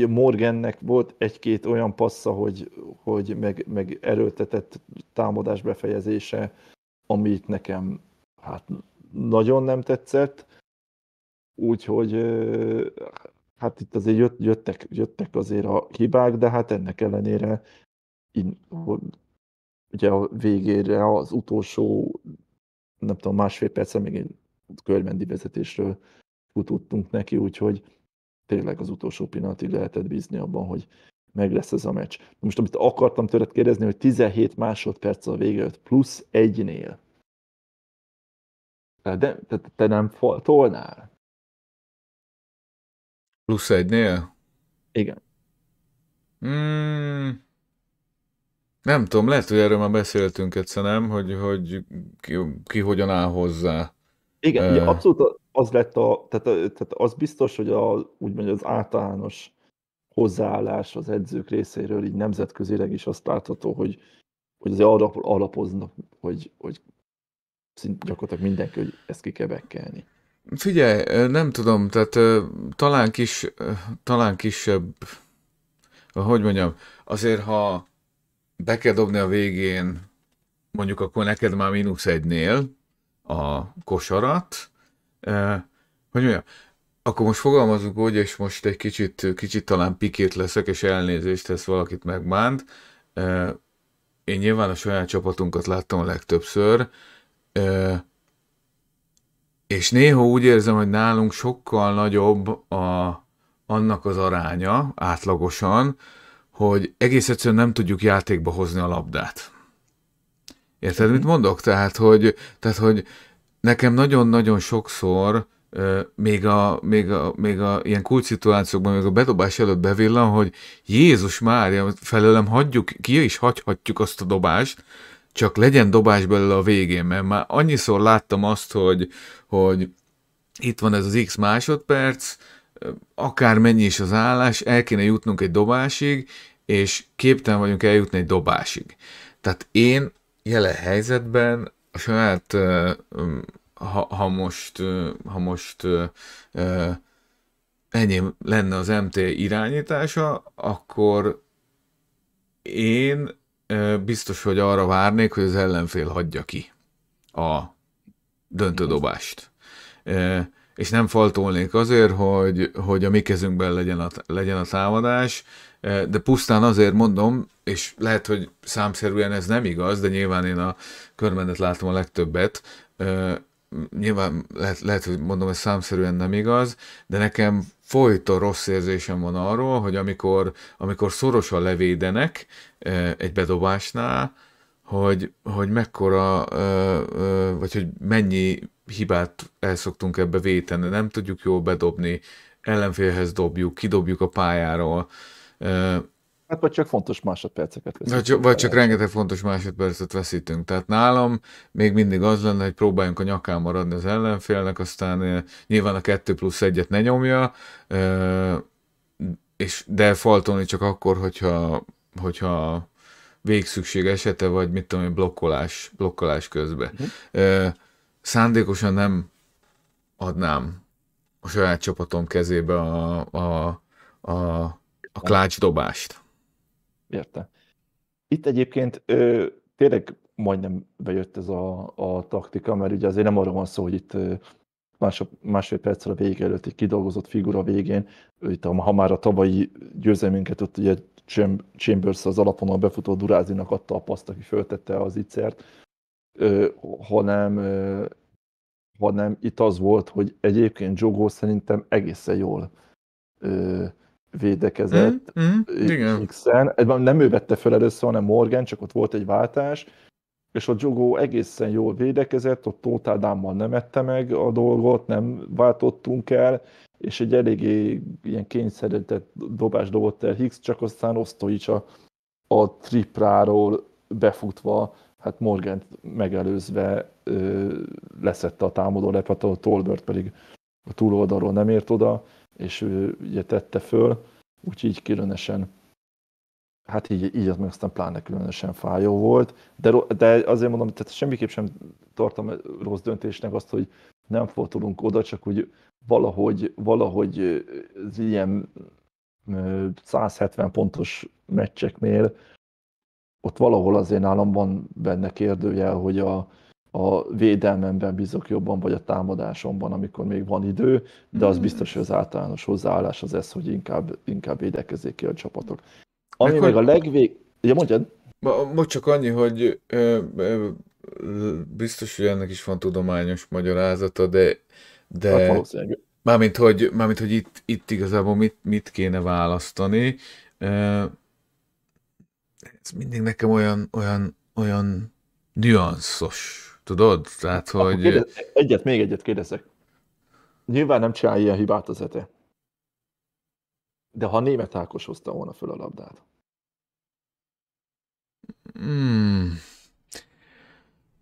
Morgannek volt egy-két olyan passza, hogy, hogy meg, meg erőltetett támadás befejezése, amit nekem hát nagyon nem tetszett. Úgyhogy hát itt azért jött, jöttek, jöttek azért a hibák, de hát ennek ellenére ugye a végére az utolsó, nem tudom, másfél percen még egy körmendi vezetésről futottunk neki, úgyhogy tényleg az utolsó pillanatig lehetett bízni abban, hogy meg lesz ez a meccs. Most amit akartam tőled kérdezni, hogy 17 másodperc a vége plusz egynél. Te, de, te, te nem faltolnál? Plusz egynél? Igen. Mm, nem tudom, lehet, hogy erről már beszéltünk egyszer, nem? Hogy, hogy ki, ki hogyan áll hozzá. Igen, uh, ugye abszolút az lett a, tehát, tehát az biztos, hogy a, úgymond az általános hozzáállás az edzők részéről így nemzetközileg is azt látható, hogy, hogy azért arra alapoznak, hogy, hogy szint gyakorlatilag mindenki, hogy ezt ki kell bekelni. Figyelj, nem tudom, tehát talán kis, talán kisebb, hogy mondjam, azért ha be kell dobni a végén, mondjuk akkor neked már mínusz egynél a kosarat, eh, hogy mondjam, akkor most fogalmazunk úgy, és most egy kicsit, kicsit talán pikét leszek, és elnézést, tesz valakit megbánt. Eh, én nyilván a saját csapatunkat láttam a legtöbbször, eh, és néha úgy érzem, hogy nálunk sokkal nagyobb a, annak az aránya átlagosan, hogy egész egyszerűen nem tudjuk játékba hozni a labdát. Érted, mit mondok? Tehát, hogy, tehát, hogy nekem nagyon-nagyon sokszor még a, még a, még a ilyen kulcsszituációkban, még a bedobás előtt bevillan, hogy Jézus Mária, felőlem hagyjuk, ki is hagyhatjuk azt a dobást, csak legyen dobás belőle a végén, mert már annyiszor láttam azt, hogy, hogy itt van ez az x másodperc, akármennyi is az állás, el kéne jutnunk egy dobásig, és képtelen vagyunk eljutni egy dobásig. Tehát én jelen helyzetben a saját, ha, ha most, ha most enyém lenne az MT irányítása, akkor én biztos, hogy arra várnék, hogy az ellenfél hagyja ki a döntődobást. dobást és nem faltolnék azért, hogy, hogy a mi kezünkben legyen a, legyen a támadás, eh, de pusztán azért mondom, és lehet, hogy számszerűen ez nem igaz, de nyilván én a körmenet látom a legtöbbet, eh, nyilván lehet, lehet, hogy mondom, ez számszerűen nem igaz, de nekem folyton rossz érzésem van arról, hogy amikor, amikor szorosan levédenek eh, egy bedobásnál, hogy, hogy mekkora, vagy hogy mennyi hibát el szoktunk ebbe véteni, nem tudjuk jól bedobni, ellenfélhez dobjuk, kidobjuk a pályáról. Hát vagy csak fontos másodperceket veszítünk. Vagy, vagy csak rengeteg fontos másodpercet veszítünk. Tehát nálam még mindig az lenne, hogy próbáljunk a nyakán maradni az ellenfélnek, aztán nyilván a 2 plusz 1-et ne nyomja, és de faltolni csak akkor, hogyha, hogyha végszükség esete, vagy mit tudom én, blokkolás, blokkolás közben. Uh-huh szándékosan nem adnám a saját csapatom kezébe a, a, a, a dobást, Értem. Itt egyébként ö, tényleg majdnem bejött ez a, a taktika, mert ugye azért nem arról van szó, hogy itt másod, másfél perccel a vége előtt egy kidolgozott figura végén, itt a, ha már a tavalyi győzelmünket ott ugye Chambers az a befutó Durázinak adta a paszt, aki föltette az icert, ö, hanem, ö, hanem itt az volt, hogy egyébként Jogó szerintem egészen jól ö, védekezett mm, mm, igen. x Nem ő vette fel először, hanem Morgan, csak ott volt egy váltás, és a Jogó egészen jól védekezett, ott Tóth Ádámmal nem ette meg a dolgot, nem váltottunk el, és egy eléggé ilyen kényszerített dobás dobott el Higgs, csak aztán Osztoics a, a tripráról befutva hát morgan megelőzve ö, leszette a támadó lepet, a Tolbert pedig a túloldalról nem ért oda, és ő ugye tette föl, úgyhogy így különösen, hát így, így az meg aztán pláne különösen fájó volt, de, de azért mondom, tehát semmiképp sem tartom rossz döntésnek azt, hogy nem fordulunk oda, csak úgy valahogy, valahogy az ilyen 170 pontos meccseknél ott valahol én nálam van benne kérdőjel, hogy a, a védelmemben bízok jobban, vagy a támadásomban, amikor még van idő, de az mm. biztos, hogy az általános hozzáállás az ez, hogy inkább, inkább védekezzék ki a csapatok. Ami Mekor... még a legvég... Ja, mondjad? Most csak annyi, hogy ö, ö, biztos, hogy ennek is van tudományos magyarázata, de... de... Hát mármint, hogy, mármint, hogy itt, itt igazából mit, mit kéne választani. Ö, ez mindig nekem olyan, olyan, olyan nüanszos, tudod? Tehát, hogy... Kérdez, egyet, még egyet kérdezek. Nyilván nem csinál ilyen hibát az ete. De ha a német Ákos hozta volna föl a labdát. Hmm.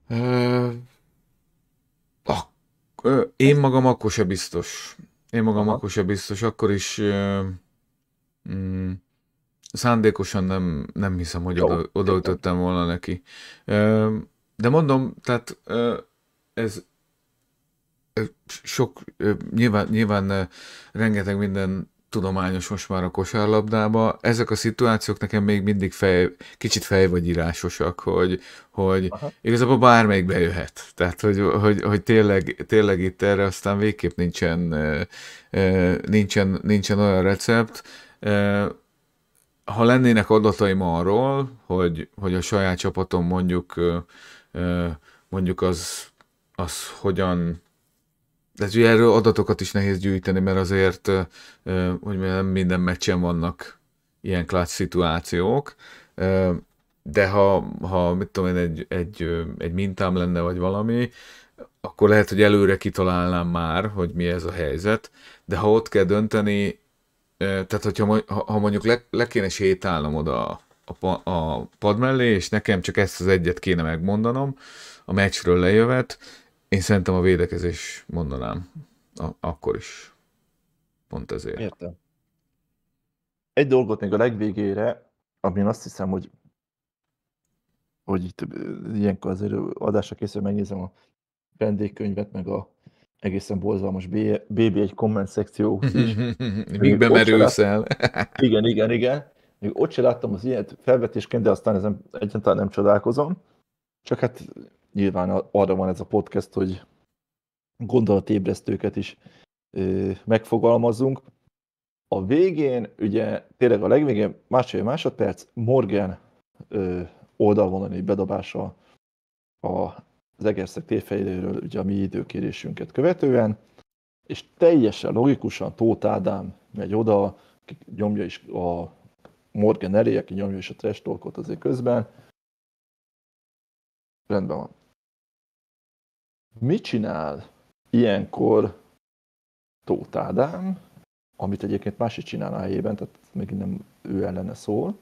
Ö... Ak... Ö, én magam akkor se biztos. Én magam Aha. akkor se biztos. Akkor is... Ö... Mm szándékosan nem, nem hiszem, hogy oda, odaütöttem volna neki. De mondom, tehát ez sok, nyilván, nyilván rengeteg minden tudományos most már a kosárlabdába. Ezek a szituációk nekem még mindig fej, kicsit fej vagy írásosak, hogy, hogy Aha. igazából bármelyik bejöhet. Tehát, hogy, hogy, hogy tényleg, tényleg itt erre aztán végképp nincsen, nincsen, nincsen olyan recept ha lennének adataim arról, hogy, hogy a saját csapatom mondjuk mondjuk az, az hogyan de ugye erről adatokat is nehéz gyűjteni, mert azért, hogy nem minden meccsen vannak ilyen klács szituációk, de ha, ha mit tudom én, egy, egy, egy mintám lenne, vagy valami, akkor lehet, hogy előre kitalálnám már, hogy mi ez a helyzet, de ha ott kell dönteni, tehát, hogyha, ha mondjuk le, le kéne sétálnom oda a, a pad mellé, és nekem csak ezt az egyet kéne megmondanom, a meccsről lejövet, én szerintem a védekezés mondanám. A, akkor is. Pont ezért. Értem. Egy dolgot még a legvégére, amin azt hiszem, hogy hogy itt ilyenkor azért adásra készül megnézem a vendégkönyvet, meg a egészen borzalmas bb egy komment szekcióhoz is. [laughs] Még bemerülsz el. [laughs] igen, igen, igen. Még ott se láttam az ilyet felvetésként, de aztán ezen egyáltalán nem csodálkozom. Csak hát nyilván arra van ez a podcast, hogy gondolatébresztőket is ö, megfogalmazunk. A végén, ugye tényleg a legvégén másfél másodperc Morgan ö, oldalvonani bedobása a az Egerszeg térfejléről ugye a mi időkérésünket követően, és teljesen logikusan Tóth Ádám megy oda, aki nyomja is a Morgan elé, aki nyomja is a trash talkot azért közben. Rendben van. Mit csinál ilyenkor Tóth Ádám, amit egyébként más is csinál a helyében, tehát megint nem ő ellene szól.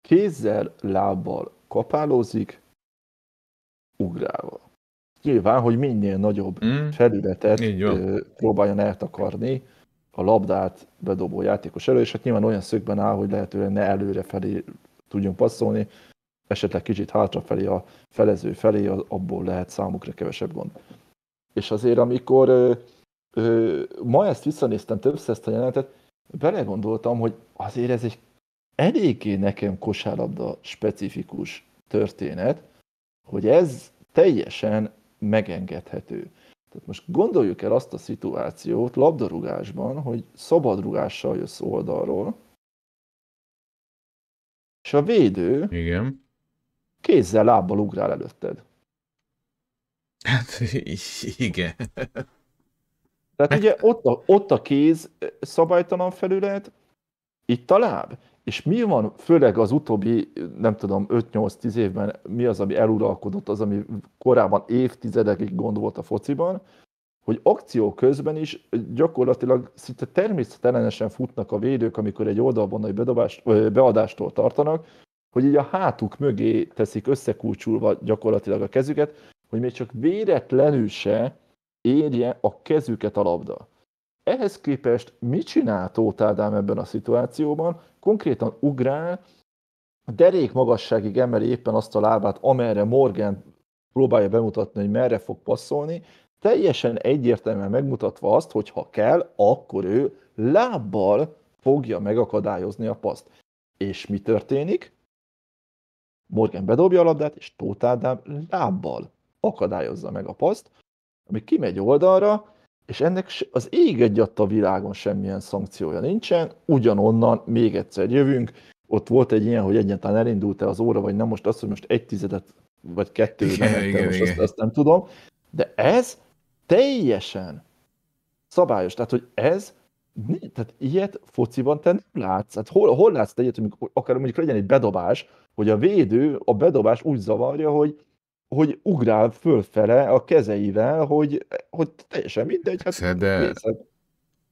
Kézzel, lábbal kapálózik, ugrálva. Nyilván, hogy minél nagyobb mm. felületet próbáljon eltakarni a labdát bedobó játékos elő, és hát nyilván olyan szögben áll, hogy lehetőleg ne előre felé tudjon passzolni, esetleg kicsit hátrafelé, a felező felé, abból lehet számukra kevesebb gond. És azért, amikor ö, ö, ma ezt visszanéztem többször ezt a jelenetet, belegondoltam, hogy azért ez egy eléggé nekem kosárlabda specifikus történet, hogy ez teljesen megengedhető. Tehát most gondoljuk el azt a szituációt labdarúgásban, hogy szabadrugással jössz oldalról, és a védő Igen. kézzel, lábbal ugrál előtted. Hát igen. Tehát ugye ott a, ott a kéz szabálytalan felület, itt a láb. És mi van, főleg az utóbbi, nem tudom, 5-8-10 évben, mi az, ami eluralkodott, az, ami korábban évtizedekig gond volt a fociban, hogy akció közben is gyakorlatilag szinte természetesen futnak a védők, amikor egy oldalban nagy beadástól tartanak, hogy így a hátuk mögé teszik összekulcsulva gyakorlatilag a kezüket, hogy még csak véletlenül se érje a kezüket a labda. Ehhez képest mit csinál Tóth Ádám ebben a szituációban? Konkrétan ugrál, derék magasságig emeli éppen azt a lábát, amerre Morgan próbálja bemutatni, hogy merre fog passzolni, teljesen egyértelműen megmutatva azt, hogy ha kell, akkor ő lábbal fogja megakadályozni a paszt. És mi történik? Morgan bedobja a labdát, és Tóth Ádám lábbal akadályozza meg a paszt, ami kimegy oldalra, és ennek az ég egy a világon semmilyen szankciója nincsen, ugyanonnan még egyszer jövünk, ott volt egy ilyen, hogy egyáltalán elindult-e az óra, vagy nem most azt, hogy most egy tizedet, vagy kettő, igen, nem, igen, most igen. Azt, azt nem tudom, de ez teljesen szabályos, tehát hogy ez tehát ilyet fociban te nem látsz. Hát hol, hol látsz te ilyet, amikor akár mondjuk legyen egy bedobás, hogy a védő a bedobás úgy zavarja, hogy hogy ugrál fölfele a kezeivel, hogy, hogy teljesen mindegy. Hát de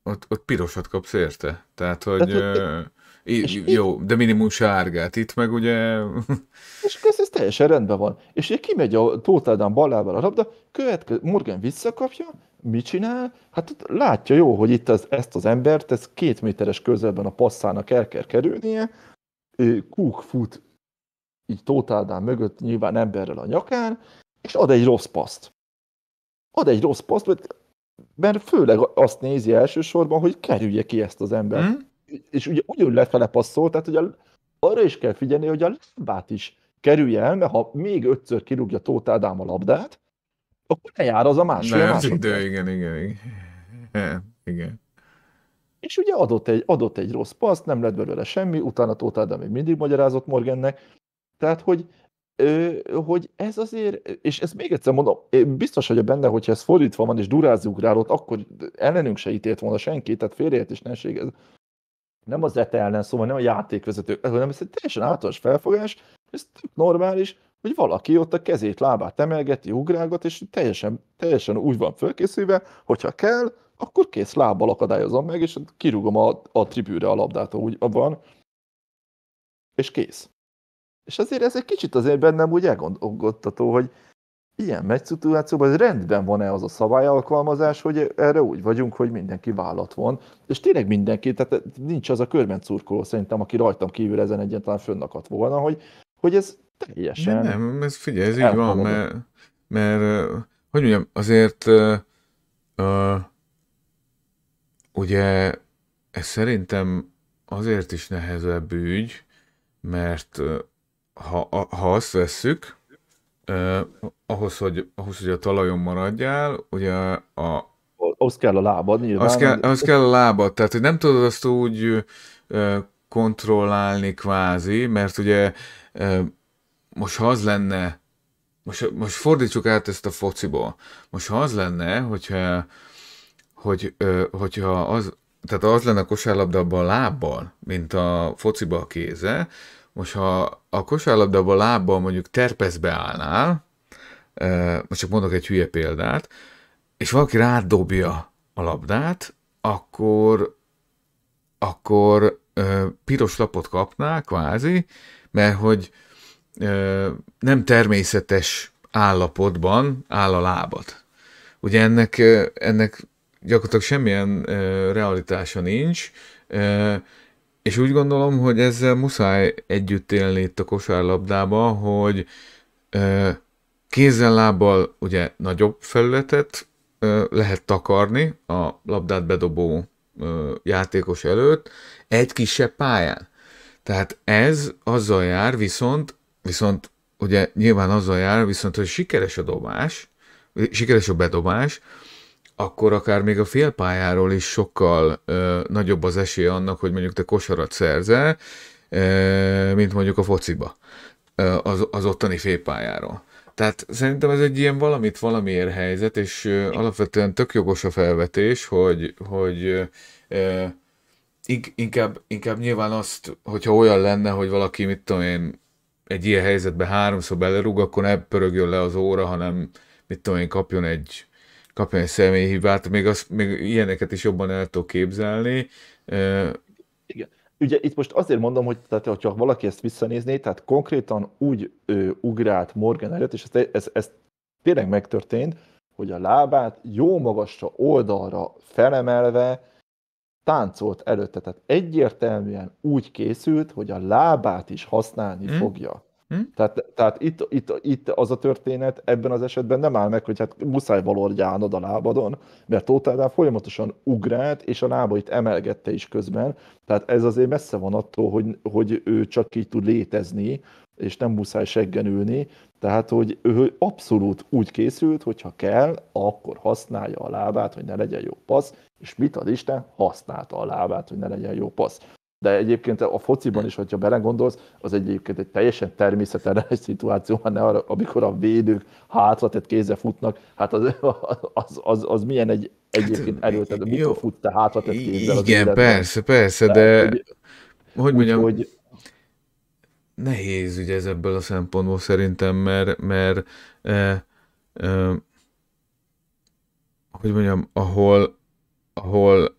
ott, ott pirosat kapsz érte. Tehát, hogy... Tehát, ö... I- jó, de minimum sárgát. Itt meg ugye... [laughs] és ez, ez teljesen rendben van. És így kimegy a Tóth balával a labda, következő, Morgan visszakapja, mit csinál? Hát látja jó, hogy itt az, ezt az embert, ez két méteres közelben a passzának el kell kerülnie, Kúk fut így Tóth Ádám mögött nyilván emberrel a nyakán, és ad egy rossz paszt. Ad egy rossz paszt, mert, mert főleg azt nézi elsősorban, hogy kerülje ki ezt az ember. Mm. És ugye ugyanúgy lefele passzol, tehát ugye arra is kell figyelni, hogy a lábát is kerülje el, mert ha még ötször kirúgja Tóth Ádám a labdát, akkor jár az a másik. Nem, de igen, igen, igen. igen. És ugye adott egy, adott egy rossz paszt, nem lett belőle semmi, utána Tóth Ádám még mindig magyarázott Morgannek, tehát, hogy, hogy ez azért, és ezt még egyszer mondom, biztos vagyok benne, hogyha ez fordítva van, és durázzuk rá, ott akkor ellenünk se ítélt volna senki, tehát félreértésnenség, ez nem az ETE ellen, szóval nem a játékvezető, hanem ez egy teljesen általános felfogás, ez tök normális, hogy valaki ott a kezét, lábát emelgeti, ugrálgat, és teljesen, teljesen úgy van fölkészülve, hogyha kell, akkor kész lábbal akadályozom meg, és kirúgom a, a tribűre a labdát, úgy van, és kész. És azért ez egy kicsit azért bennem úgy elgondolkodtató, hogy ilyen megy szituációban ez rendben van-e az a szabályalkalmazás, hogy erre úgy vagyunk, hogy mindenki vállat van. És tényleg mindenki, tehát nincs az a körben szurkoló szerintem, aki rajtam kívül ezen egyáltalán fönnakadt volna, hogy, hogy ez teljesen... De nem, ez figyelj, ez így van, mert, mert, hogy mondjam, azért uh, ugye ez szerintem azért is nehezebb ügy, mert ha, ha azt vesszük, eh, ahhoz, hogy, ahhoz, hogy a talajon maradjál, ugye a... Ahhoz kell a lábad, nyilván. Ahhoz kell, ahhoz kell a lábad, tehát hogy nem tudod azt úgy eh, kontrollálni kvázi, mert ugye eh, most ha az lenne, most, most fordítsuk át ezt a fociból, most ha az lenne, hogyha, hogy, eh, hogyha az, tehát az lenne a kosárlabda abban a lábbal, mint a fociba a kéze, most ha a kosárlabdában lábbal mondjuk terpeszbe állnál, e, most csak mondok egy hülye példát, és valaki rád dobja a labdát, akkor, akkor e, piros lapot kapnál, kvázi, mert hogy e, nem természetes állapotban áll a lábad. Ugye ennek, ennek gyakorlatilag semmilyen realitása nincs, és úgy gondolom, hogy ezzel muszáj együtt élni itt a kosárlabdába, hogy kézzel-lábbal ugye nagyobb felületet lehet takarni a labdát bedobó játékos előtt egy kisebb pályán. Tehát ez azzal jár, viszont, viszont ugye nyilván azzal jár, viszont hogy sikeres a dobás, sikeres a bedobás, akkor akár még a félpályáról is sokkal ö, nagyobb az esély annak, hogy mondjuk te kosarat szerzel, ö, mint mondjuk a fociba, ö, az, az ottani félpályáról. Tehát szerintem ez egy ilyen valamit valamiért helyzet, és ö, alapvetően tök jogos a felvetés, hogy, hogy ö, inkább, inkább nyilván azt, hogyha olyan lenne, hogy valaki, mit tudom én, egy ilyen helyzetbe háromszor belerúg, akkor ne pörögjön le az óra, hanem mit tudom én, kapjon egy kapja egy személyhibát, még, az, még ilyeneket is jobban el tudok képzelni. Igen. Ugye itt most azért mondom, hogy tehát, hogyha valaki ezt visszanézné, tehát konkrétan úgy ő, ugrált Morgan előtt, és ez, ez, ez tényleg megtörtént, hogy a lábát jó magasra, oldalra felemelve táncolt előtte. Tehát egyértelműen úgy készült, hogy a lábát is használni hmm. fogja. Hm? Tehát, tehát itt, itt, itt, az a történet ebben az esetben nem áll meg, hogy hát muszáj valódi állnod a lábadon, mert Tóth folyamatosan ugrált, és a lábait emelgette is közben. Tehát ez azért messze van attól, hogy, hogy ő csak így tud létezni, és nem muszáj seggen ülni. Tehát, hogy ő abszolút úgy készült, hogy ha kell, akkor használja a lábát, hogy ne legyen jó passz, és mit ad Isten, használta a lábát, hogy ne legyen jó passz de egyébként a fociban is, hogyha belegondolsz, az egyébként egy teljesen természetes szituáció, hanem arra, amikor a védők hátra tett kézzel futnak, hát az, az, az, az milyen egy egyébként hát, erőltető, mikor fut te hátra tett kézzel? Igen, életben. persze, persze, de, de hogy, hogy mondjam, úgy, hogy... nehéz ugye ez ebből a szempontból szerintem, mert, mert e, e, hogy mondjam, ahol, ahol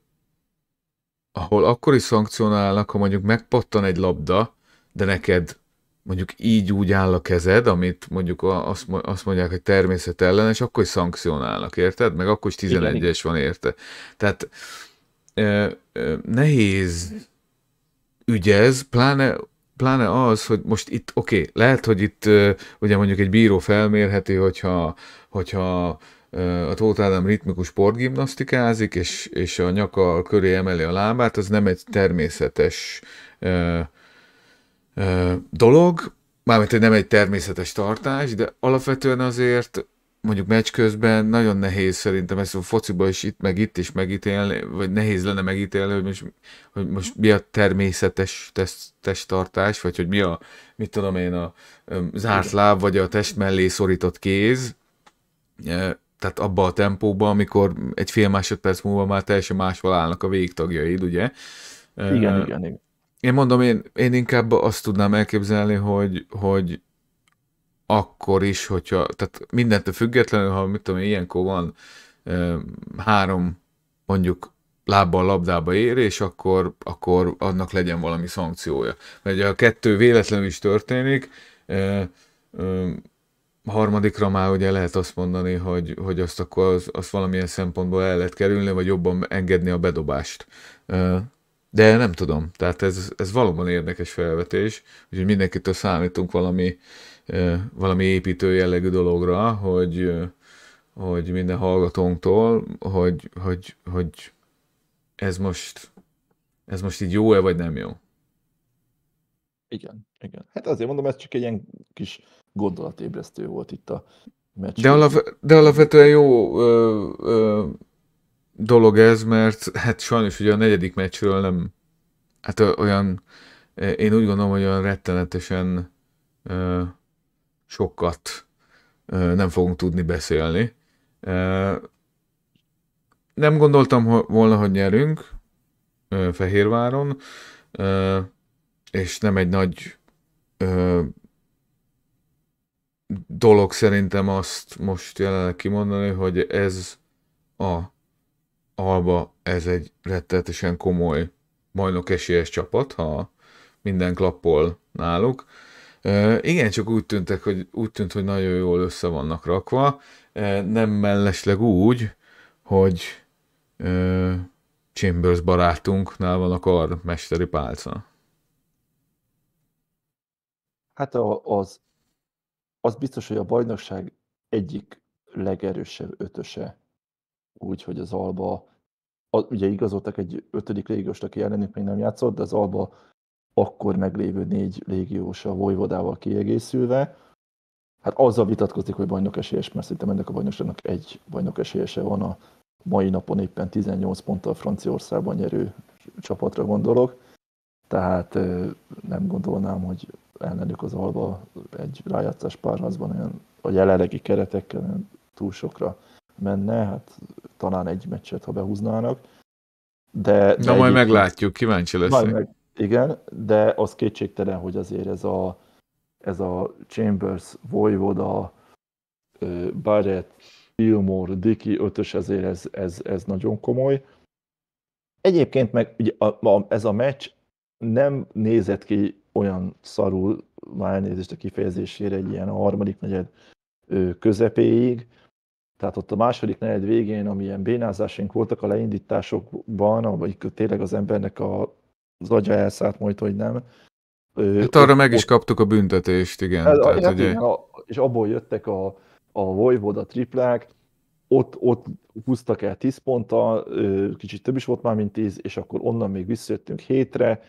ahol akkor is szankcionálnak, ha mondjuk megpattan egy labda, de neked mondjuk így úgy áll a kezed, amit mondjuk azt, mondják, hogy természet ellen, és akkor is szankcionálnak, érted? Meg akkor is 11-es van érte. Tehát nehéz ügyez, pláne, pláne az, hogy most itt, oké, okay, lehet, hogy itt ugye mondjuk egy bíró felmérheti, hogyha, hogyha a Tóth Ádám ritmikus sportgimnasztikázik, és, és a nyaka köré emeli a lábát, az nem egy természetes ö, ö, dolog, mármint, hogy nem egy természetes tartás, de alapvetően azért mondjuk meccs közben nagyon nehéz szerintem ezt a fociban is itt, meg itt is megítélni, vagy nehéz lenne megítélni, hogy most, hogy most mi a természetes test, testtartás, vagy hogy mi a, mit tudom én, a, a zárt láb, vagy a test mellé szorított kéz tehát abba a tempóba, amikor egy fél másodperc múlva már teljesen máshol állnak a végtagjaid, ugye? Igen, uh, igen, igen. Én mondom, én, én inkább azt tudnám elképzelni, hogy, hogy akkor is, hogyha, tehát mindentől függetlenül, ha mit tudom, ilyenkor van uh, három mondjuk lábbal labdába ér, és akkor, akkor annak legyen valami szankciója. Mert a kettő véletlenül is történik, uh, a harmadikra már ugye lehet azt mondani, hogy, hogy azt akkor az, az valamilyen szempontból el lehet kerülni, vagy jobban engedni a bedobást. De nem tudom, tehát ez, ez valóban érdekes felvetés, úgyhogy mindenkitől számítunk valami, valami építő jellegű dologra, hogy, hogy minden hallgatónktól, hogy, hogy, hogy ez most, ez most így jó-e, vagy nem jó. Igen, igen. Hát azért mondom, ez csak egy ilyen kis gondolatébresztő volt itt a meccs. De, alap, de alapvetően jó ö, ö, dolog ez, mert hát sajnos ugye a negyedik meccsről nem, hát olyan, én úgy gondolom, hogy olyan rettenetesen ö, sokat ö, nem fogunk tudni beszélni. Ö, nem gondoltam volna, hogy nyerünk ö, Fehérváron, ö, és nem egy nagy ö, dolog szerintem azt most jelenleg kimondani, hogy ez a Alba, ez egy rettetesen komoly bajnok esélyes csapat, ha minden klappol náluk. E, igen, csak úgy, tűntek, hogy, úgy tűnt, hogy nagyon jól össze vannak rakva. E, nem mellesleg úgy, hogy e, Chambers barátunknál van a kar mesteri pálca. Hát az az biztos, hogy a bajnokság egyik legerősebb ötöse, úgyhogy az Alba, az, ugye igazoltak egy ötödik légióst, aki ellenük még nem játszott, de az Alba akkor meglévő négy légiós a Vojvodával kiegészülve, hát azzal vitatkozik, hogy bajnok esélyes, mert szerintem ennek a bajnokságnak egy bajnok esélyese van a mai napon éppen 18 ponttal Franciaországban nyerő csapatra gondolok tehát nem gondolnám, hogy ellenük az alba egy rájátszás párházban olyan a jelenlegi keretekkel túl sokra menne, hát talán egy meccset, ha behúznának. De, de Na majd meglátjuk, kíváncsi leszek. Meg, igen, de az kétségtelen, hogy azért ez a, ez a Chambers, Voivoda, Barrett, Gilmore, Dicky ötös, ezért ez, ez, ez nagyon komoly. Egyébként meg ugye a, a, ez a meccs nem nézett ki olyan szarul, már elnézést a kifejezésére, egy ilyen a harmadik negyed közepéig. Tehát ott a második negyed végén, amilyen bénázásaink voltak a leindításokban, amik tényleg az embernek a, az agya elszállt majd, hogy nem. Hát arra meg is kaptuk a büntetést, igen. El, hát, tehát, hát ugye... igen a, és abból jöttek a, a Vojvoda triplák, ott, ott húztak el 10 ponttal, kicsit több is volt már, mint 10, és akkor onnan még visszajöttünk hétre,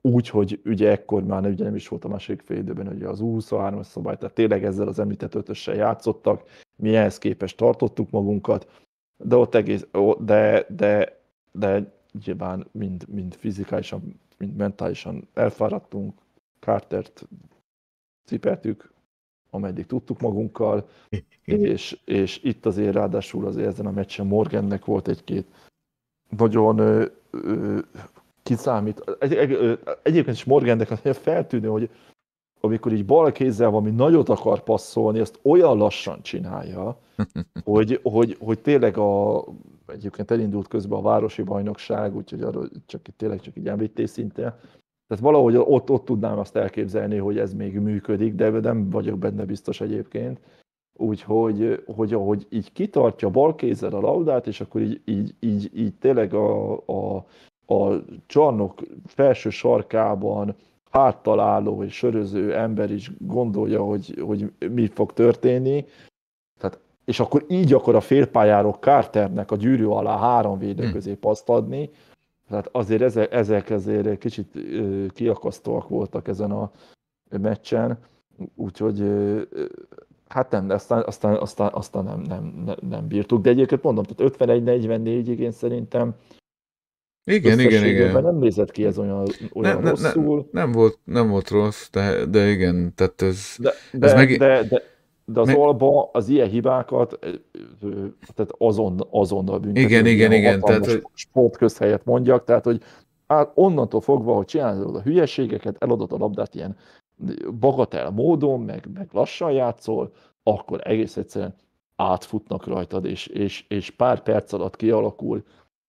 úgy, hogy ugye ekkor már ugye nem is volt a második fél időben ugye az 23 as szabály, tehát tényleg ezzel az említett ötössel játszottak, mi ehhez képest tartottuk magunkat, de ott egész, de, de, de nyilván mind, mind fizikálisan, mind mentálisan elfáradtunk, Cartert cipeltük, ameddig tudtuk magunkkal, és, és itt azért ráadásul azért ezen a meccsen Morgannek volt egy-két nagyon ö, ö, kiszámít. Egy, egy, egyébként is Morgendek feltűnő, hogy amikor így bal kézzel valami nagyot akar passzolni, azt olyan lassan csinálja, [laughs] hogy, hogy, hogy tényleg a, egyébként elindult közben a városi bajnokság, úgyhogy arra csak tényleg csak így említés szinten. Tehát valahogy ott, ott tudnám azt elképzelni, hogy ez még működik, de nem vagyok benne biztos egyébként. Úgyhogy hogy ahogy így kitartja bal kézzel a laudát, és akkor így, így, így, így tényleg a, a a csarnok felső sarkában áttaláló vagy söröző ember is gondolja, hogy, hogy mi fog történni, tehát, és akkor így akar a félpályáról Carternek a gyűrű alá három védő hm. közé paszt adni, tehát azért ezek, ezek azért kicsit kiakasztóak voltak ezen a meccsen, úgyhogy hát nem, aztán, aztán, aztán, aztán nem, nem, nem, nem bírtuk, de egyébként mondom, tehát 51-44-ig én szerintem igen, igen, igen. nem nézett ki ez olyan, olyan nem, rosszul. Nem, nem, volt, nem volt rossz, de, de igen, tehát ez... De, de, ez megint... de, de, de az meg... Alba az ilyen hibákat tehát azon, azonnal büntető. Igen, igen, igen. Tehát, hogy... Sportközhelyet mondjak, tehát hogy hát onnantól fogva, hogy csinálod a hülyeségeket, eladod a labdát ilyen bagatel módon, meg, meg lassan játszol, akkor egész egyszerűen átfutnak rajtad, és, és, és pár perc alatt kialakul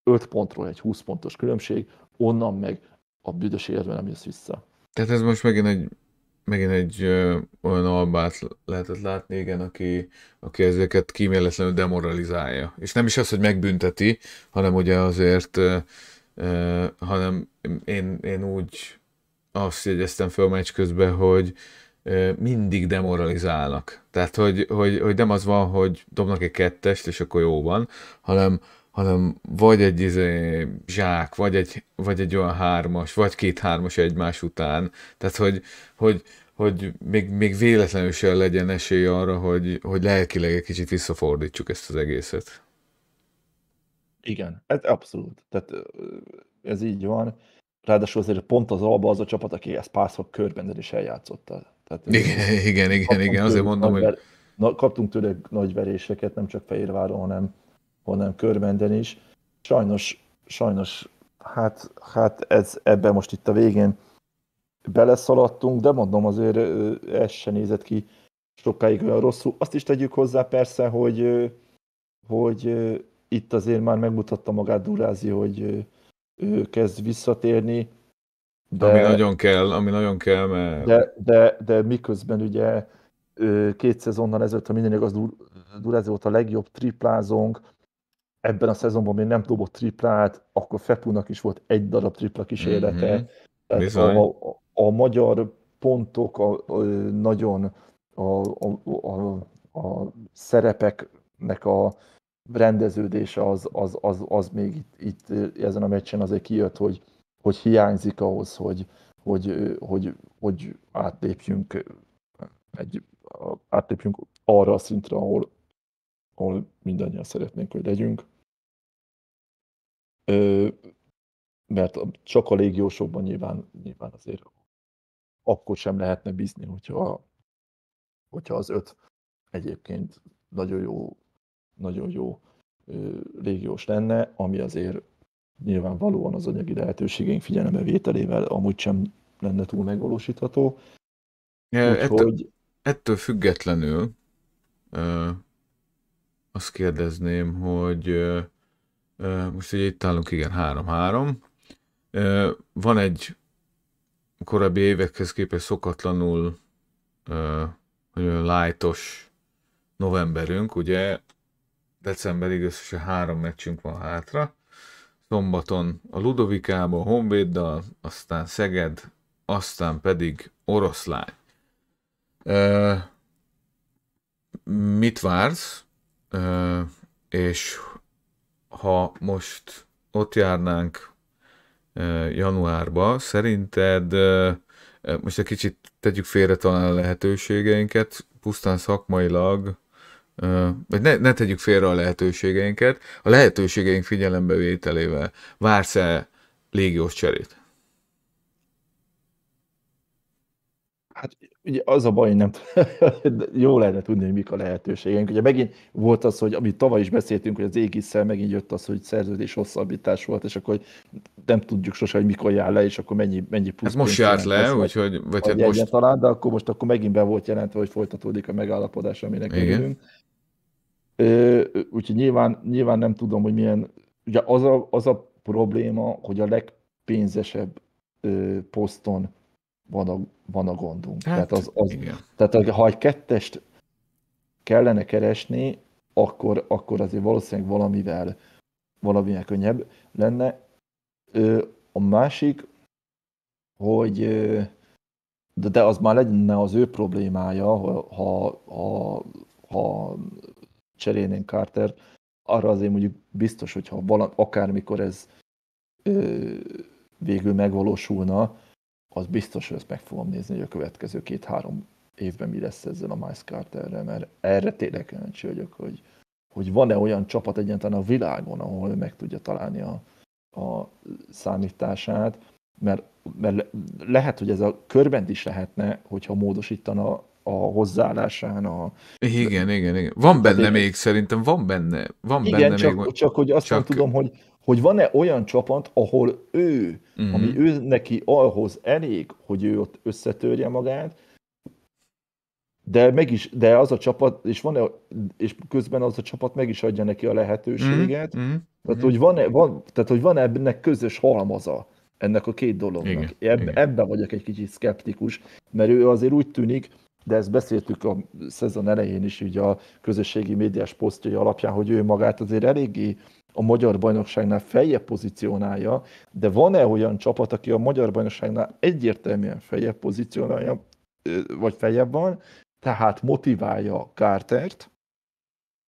5 pontról egy 20 pontos különbség, onnan meg a büdös életben nem jössz vissza. Tehát ez most megint egy, megint egy ö, olyan albát lehetett látni, igen, aki, aki ezeket kíméletlenül demoralizálja. És nem is az, hogy megbünteti, hanem ugye azért, ö, ö, hanem én, én úgy azt jegyeztem fel a meccs közben, hogy ö, mindig demoralizálnak. Tehát, hogy, hogy, hogy nem az van, hogy dobnak egy kettest, és akkor jó van, hanem hanem vagy egy izé, zsák, vagy egy, vagy egy olyan hármas, vagy két hármas egymás után. Tehát, hogy, hogy, hogy még, még véletlenül sem legyen esély arra, hogy, hogy lelkileg egy kicsit visszafordítsuk ezt az egészet. Igen, ez hát abszolút. Tehát ez így van. Ráadásul azért pont az Alba az a csapat, aki ezt párszor körben is eljátszotta. Tehát igen, igen, igen, igen, azért mondom, hogy... Na, kaptunk tőle nagy veréseket, nem csak Fehérváron, hanem hanem körmenden is. Sajnos, sajnos, hát, hát ez ebben most itt a végén beleszaladtunk, de mondom azért ez se nézett ki sokáig olyan rosszul. Azt is tegyük hozzá persze, hogy, hogy itt azért már megmutatta magát Durázi, hogy ő kezd visszatérni. De, ami nagyon kell, ami nagyon kell, mert... De, de, de miközben ugye két szezonnal ezelőtt, ha minden igaz, Durázi volt a legjobb triplázónk, ebben a szezonban még nem dobott triplát, akkor Fepúnak is volt egy darab tripla kísérlete. Mm-hmm. A, a, a magyar pontok a, a, nagyon a, a, a, a szerepeknek a rendeződése az, az, az, az még itt, itt ezen a meccsen azért kijött, hogy, hogy hiányzik ahhoz, hogy, hogy, hogy, hogy átlépjünk, egy, átlépjünk arra a szintre, ahol, ahol mindannyian szeretnénk, hogy legyünk. Ö, mert csak a légiósokban nyilván, nyilván azért akkor sem lehetne bízni, hogyha, hogyha az öt egyébként nagyon jó, nagyon jó ö, légiós lenne, ami azért nyilvánvalóan az anyagi lehetőségeink vételével amúgy sem lenne túl megvalósítható. Ja, Úgyhogy... ettől, ettől függetlenül ö, azt kérdezném, hogy ö, most ugye itt állunk, igen, 3-3. Van egy korábbi évekhez képest szokatlanul nagyon lájtos novemberünk, ugye decemberig összesen három meccsünk van hátra. Szombaton a Ludovikában, a Honvéddal, aztán Szeged, aztán pedig Oroszlány. E, mit vársz? E, és ha most ott járnánk januárba, szerinted most egy kicsit tegyük félre talán a lehetőségeinket, pusztán szakmailag, vagy ne, ne tegyük félre a lehetőségeinket, a lehetőségeink figyelembevételével vársz-e légiós cserét? Hát ugye az a baj, hogy nem [laughs] jó lenne tudni, hogy mik a lehetőségeink. Ugye megint volt az, hogy amit tavaly is beszéltünk, hogy az égisszel megint jött az, hogy szerződés hosszabbítás volt, és akkor nem tudjuk sose, hogy mikor jár le, és akkor mennyi, mennyi plusz. Ez most járt le, úgyhogy... Vagy hát most... Talán, de akkor most akkor megint be volt jelentve, hogy folytatódik a megállapodás, aminek örülünk. Úgyhogy nyilván, nyilván nem tudom, hogy milyen... Ugye az a, az a probléma, hogy a legpénzesebb ö, poszton van a van a gondunk. Hát, tehát, az, az, tehát ha egy kettest kellene keresni, akkor, akkor azért valószínűleg valamivel, valamivel könnyebb lenne. A másik, hogy de, de az már lenne az ő problémája, ha, ha, ha cserélnénk Carter, arra azért mondjuk biztos, hogyha valami, akármikor ez ö, végül megvalósulna, az biztos, hogy ezt meg fogom nézni, hogy a következő két-három évben mi lesz ezzel a Miles Carterrel, mert erre tényleg kíváncsi vagyok, hogy, hogy van-e olyan csapat egyáltalán a világon, ahol meg tudja találni a, a számítását, mert, mert lehet, hogy ez a körben is lehetne, hogyha módosítana a hozzáállásán. A... Igen, igen, igen. Van benne még, szerintem van benne. Van igen, benne csak, még... csak hogy azt csak... tudom, hogy hogy van-e olyan csapat, ahol ő, uh-huh. ami ő neki ahhoz elég, hogy ő ott összetörje magát, de, meg is, de az a csapat, és, van -e, és közben az a csapat meg is adja neki a lehetőséget, uh-huh. tehát, Hogy van-e, van, tehát hogy van -e ennek közös halmaza ennek a két dolognak. Igen, ebbe igen. Ebben vagyok egy kicsit szkeptikus, mert ő azért úgy tűnik, de ezt beszéltük a szezon elején is, ugye a közösségi médiás posztjai alapján, hogy ő magát azért eléggé a magyar bajnokságnál feljebb pozícionálja, de van-e olyan csapat, aki a magyar bajnokságnál egyértelműen feljebb pozícionálja, vagy feljebb van, tehát motiválja Kártert,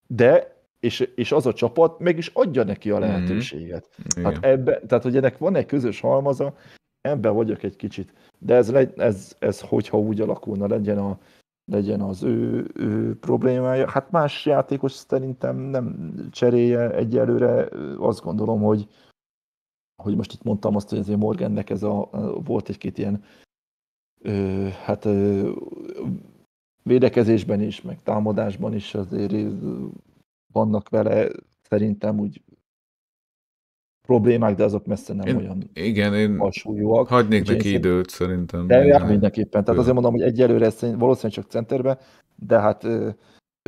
de és, és az a csapat meg is adja neki a mhm. lehetőséget. Mm-hmm. Hát ebbe, tehát, hogy ennek van egy közös halmaza, ebben vagyok egy kicsit. De ez, ez, ez hogyha úgy alakulna, legyen a, legyen az ő, ő problémája. Hát más játékos szerintem nem cseréje egyelőre. Azt gondolom, hogy, hogy most itt mondtam azt, hogy azért Morgannek ez a, volt egy-két ilyen ö, hát ö, védekezésben is, meg támadásban is azért vannak vele szerintem úgy problémák, de azok messze nem én, olyan igen, én hasonlóak. Hagynék Jason, neki időt szerintem. De jár mindenképpen. Tehát azért mondom, hogy egyelőre ez valószínűleg csak centerbe, de hát ö,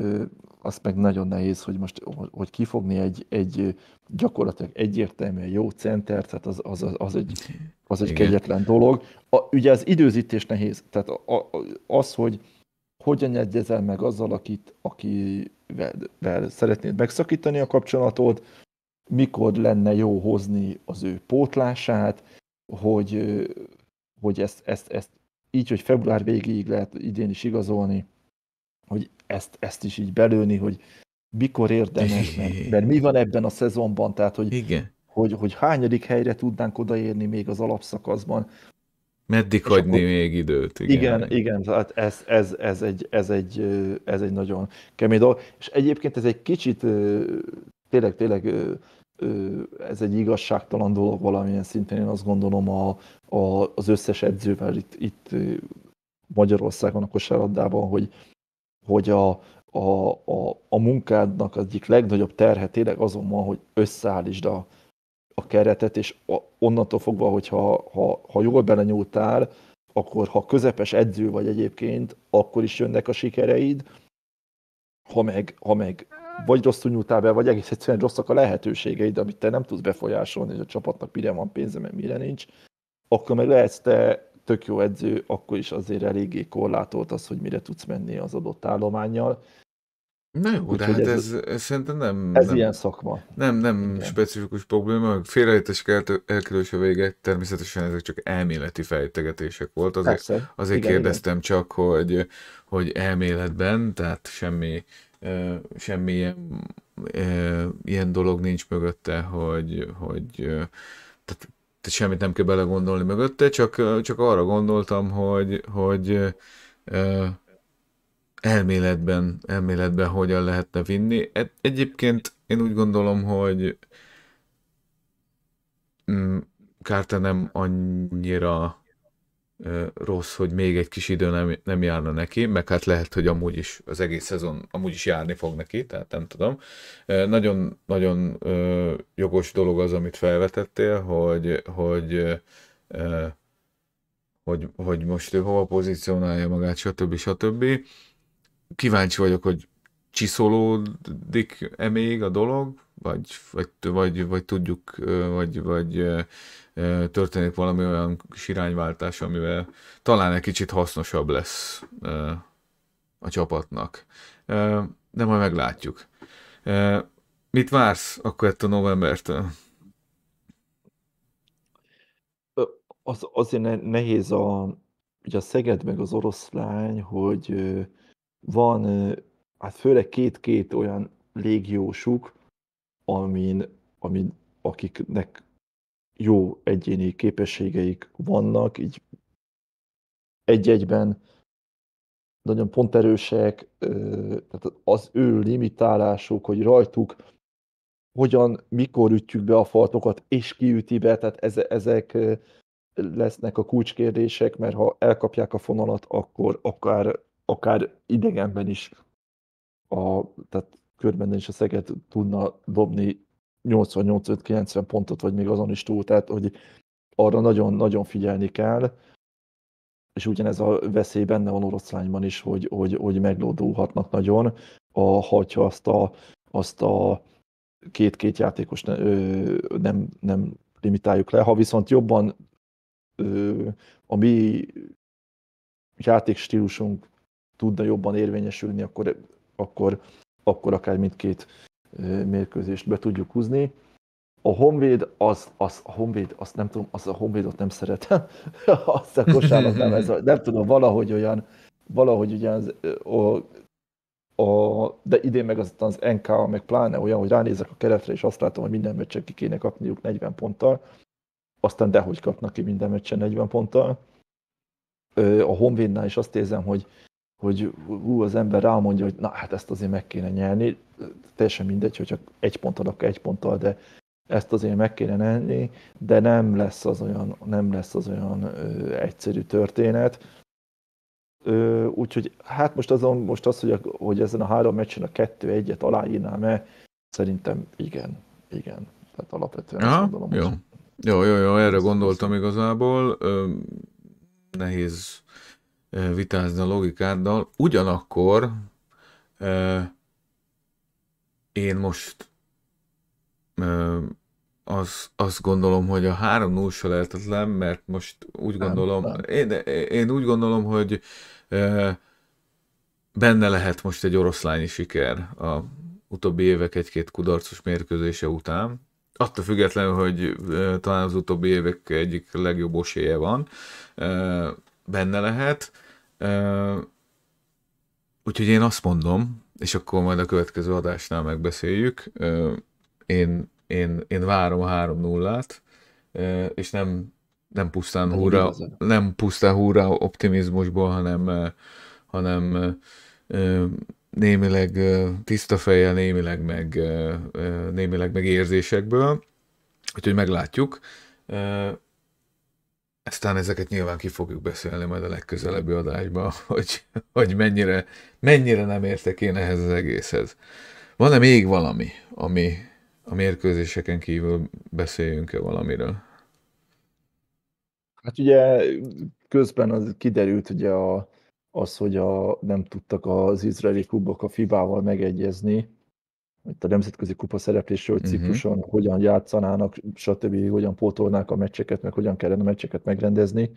ö, azt meg nagyon nehéz, hogy most hogy kifogni egy, egy gyakorlatilag egyértelműen jó center, tehát az, az, az, az egy, az egy kegyetlen dolog. A, ugye az időzítés nehéz, tehát a, a, az, hogy hogyan egyezel meg azzal, akit, akivel szeretnéd megszakítani a kapcsolatot, mikor lenne jó hozni az ő pótlását, hogy, hogy ezt, ezt, ezt így, hogy február végéig lehet idén is igazolni, hogy ezt, ezt is így belőni, hogy mikor érdemes, [laughs] mert, mert mi van ebben a szezonban, tehát hogy, Igen. hogy, hogy hányadik helyre tudnánk odaérni még az alapszakaszban, Meddig és hagyni akkor... még időt? Igen, igen, igen tehát ez, ez, ez, egy, ez, egy, ez egy nagyon kemény dolog. És egyébként ez egy kicsit tényleg, tényleg ez egy igazságtalan dolog valamilyen szinten, én azt gondolom a, a, az összes edzővel itt, itt Magyarországon a kosárlabdában, hogy, hogy a, a, a, a munkádnak az egyik legnagyobb terhe tényleg azon van, hogy összeállítsd a, a keretet, és a, onnantól fogva, hogy ha, ha, ha jól belenyúltál, akkor ha közepes edző vagy egyébként, akkor is jönnek a sikereid, ha meg, ha meg vagy rosszul nyújtál be, vagy egész egyszerűen rosszak a lehetőségeid, amit te nem tudsz befolyásolni, és a csapatnak mire van pénze, mert mire nincs, akkor meg lehetsz te tök jó edző, akkor is azért eléggé korlátolt az, hogy mire tudsz menni az adott állományjal. Na jó, de hát ez, ez, ez szerintem nem... Ez nem, ilyen szakma. Nem, nem Igen. specifikus probléma, félrejtés elkerülés a vége, természetesen ezek csak elméleti fejtegetések volt, azért, azért Igen, kérdeztem Igen. csak, hogy, hogy elméletben, tehát semmi semmilyen ilyen dolog nincs mögötte, hogy, hogy tehát, tehát semmit nem kell belegondolni mögötte, csak, csak arra gondoltam, hogy, hogy elméletben, elméletben hogyan lehetne vinni. E, egyébként én úgy gondolom, hogy kárte mm, nem annyira rossz, hogy még egy kis idő nem, nem járna neki, meg hát lehet, hogy amúgy is az egész szezon amúgy is járni fog neki, tehát nem tudom. Nagyon-nagyon jogos dolog az, amit felvetettél, hogy, hogy hogy, hogy most ő hova pozícionálja magát, stb. stb. Kíváncsi vagyok, hogy csiszolódik-e még a dolog, vagy, vagy, vagy, vagy tudjuk, vagy, vagy történik valami olyan kis irányváltás, amivel talán egy kicsit hasznosabb lesz a csapatnak. De majd meglátjuk. Mit vársz akkor ettől novembertől? Az, azért nehéz a, ugye a Szeged meg az oroszlány, hogy van, hát főleg két-két olyan légiósuk, amin, amin akiknek jó egyéni képességeik vannak, így egy-egyben nagyon pont erősek, tehát az ő limitálásuk, hogy rajtuk hogyan, mikor ütjük be a faltokat, és kiüti be, tehát ezek lesznek a kulcskérdések, mert ha elkapják a fonalat, akkor akár, akár idegenben is a, tehát körben is a szeget tudna dobni 88-90 pontot, vagy még azon is túl, tehát hogy arra nagyon-nagyon figyelni kell, és ugyanez a veszély benne van oroszlányban is, hogy, hogy, hogy meglódulhatnak nagyon, a, hogyha azt a, azt a két-két játékos ne, ö, nem, nem limitáljuk le. Ha viszont jobban ö, a mi játékstílusunk tudna jobban érvényesülni, akkor, akkor, akkor akár mindkét mérkőzést be tudjuk húzni. A Honvéd, az, az a Honvéd, azt nem tudom, az a Honvédot nem szeretem, [laughs] azt a kosárnak nem, ez, nem tudom, valahogy olyan, valahogy ugye az, a, a, de idén meg az, az NK, meg pláne olyan, hogy ránézek a keretre, és azt látom, hogy minden meccsen ki kéne kapniuk 40 ponttal, aztán dehogy kapnak ki minden meccsen 40 ponttal. A Honvédnál is azt érzem, hogy hogy ú, az ember rámondja, hogy na hát ezt azért meg kéne nyerni, teljesen mindegy, csak egy ponttal, akkor egy ponttal, de ezt azért meg kéne nyerni, de nem lesz az olyan, nem lesz az olyan ö, egyszerű történet. Ö, úgyhogy hát most azon, most az, hogy, a, hogy ezen a három meccsen a kettő egyet aláírnám-e, szerintem igen, igen. Tehát alapvetően Aha, gondolom. Jó. Hogy... jó, jó, jó, erre gondoltam igazából. Ö, nehéz vitázni a logikáddal. Ugyanakkor én most az, azt gondolom, hogy a három 0 se lehetetlen, mert most úgy nem, gondolom, nem. Én, én úgy gondolom, hogy benne lehet most egy oroszlányi siker a utóbbi évek egy-két kudarcos mérkőzése után. Attól függetlenül, hogy talán az utóbbi évek egyik legjobb oséje van, benne lehet. Úgyhogy én azt mondom, és akkor majd a következő adásnál megbeszéljük, én, én, én várom a 3 0 és nem, nem pusztán húra, nem pusztán húra optimizmusból, hanem, hanem némileg tiszta fejjel, némileg meg, némileg meg érzésekből. Úgyhogy meglátjuk. Aztán ezeket nyilván ki fogjuk beszélni majd a legközelebbi adásban, [laughs] hogy, hogy mennyire, mennyire nem értek én ehhez az egészhez. Van-e még valami, ami a mérkőzéseken kívül beszéljünk-e valamiről? Hát ugye közben az kiderült ugye a, az, hogy a, nem tudtak az izraeli klubok a FIBA-val megegyezni, itt a nemzetközi kupa szereplésről mhm. cikluson, uh-huh. hogyan játszanának, stb., hogyan pótolnák a meccseket, meg hogyan kellene a meccseket megrendezni.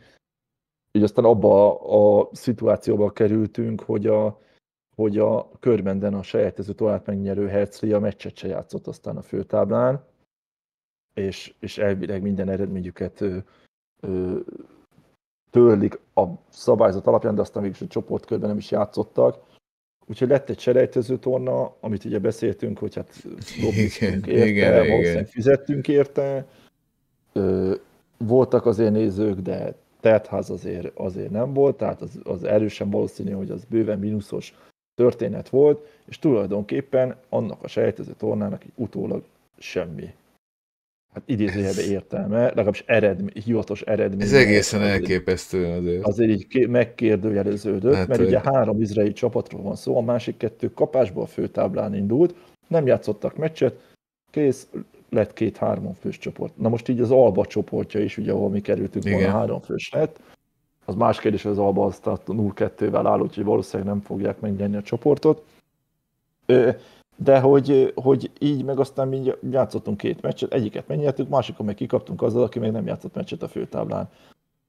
Így aztán abba a, a szituációba kerültünk, hogy a, hogy a körmenden a sejtező tovább megnyerő Herzli a meccset se játszott aztán a főtáblán, és, és elvileg minden eredményüket ö, ö, törlik a szabályzat alapján, de aztán végül a csoportkörben nem is játszottak Úgyhogy lett egy selejtező torna, amit ugye beszéltünk, hogy hát lobbiztunk érte, igen, valószínűleg igen. fizettünk érte. Ö, voltak azért nézők, de teltház azért, azért nem volt, tehát az, az erősen valószínű, hogy az bőven mínuszos történet volt, és tulajdonképpen annak a sejtező tornának utólag semmi hát idézőjelben értelme, legalábbis eredmény, hivatos eredmény. Ez egészen azért, elképesztő azért. Azért így megkérdőjeleződött, hát, mert hogy... ugye három izraeli csapatról van szó, a másik kettő kapásból a főtáblán indult, nem játszottak meccset, kész, lett két háromfős csoport. Na most így az Alba csoportja is, ugye ahol mi kerültünk Igen. volna háromfős lett, az más kérdés, hogy az Alba azt a 0-2-vel áll, úgyhogy valószínűleg nem fogják megnyerni a csoportot de hogy, hogy így meg aztán mi játszottunk két meccset, egyiket megnyertük, másikon meg kikaptunk azzal, aki még nem játszott meccset a főtáblán.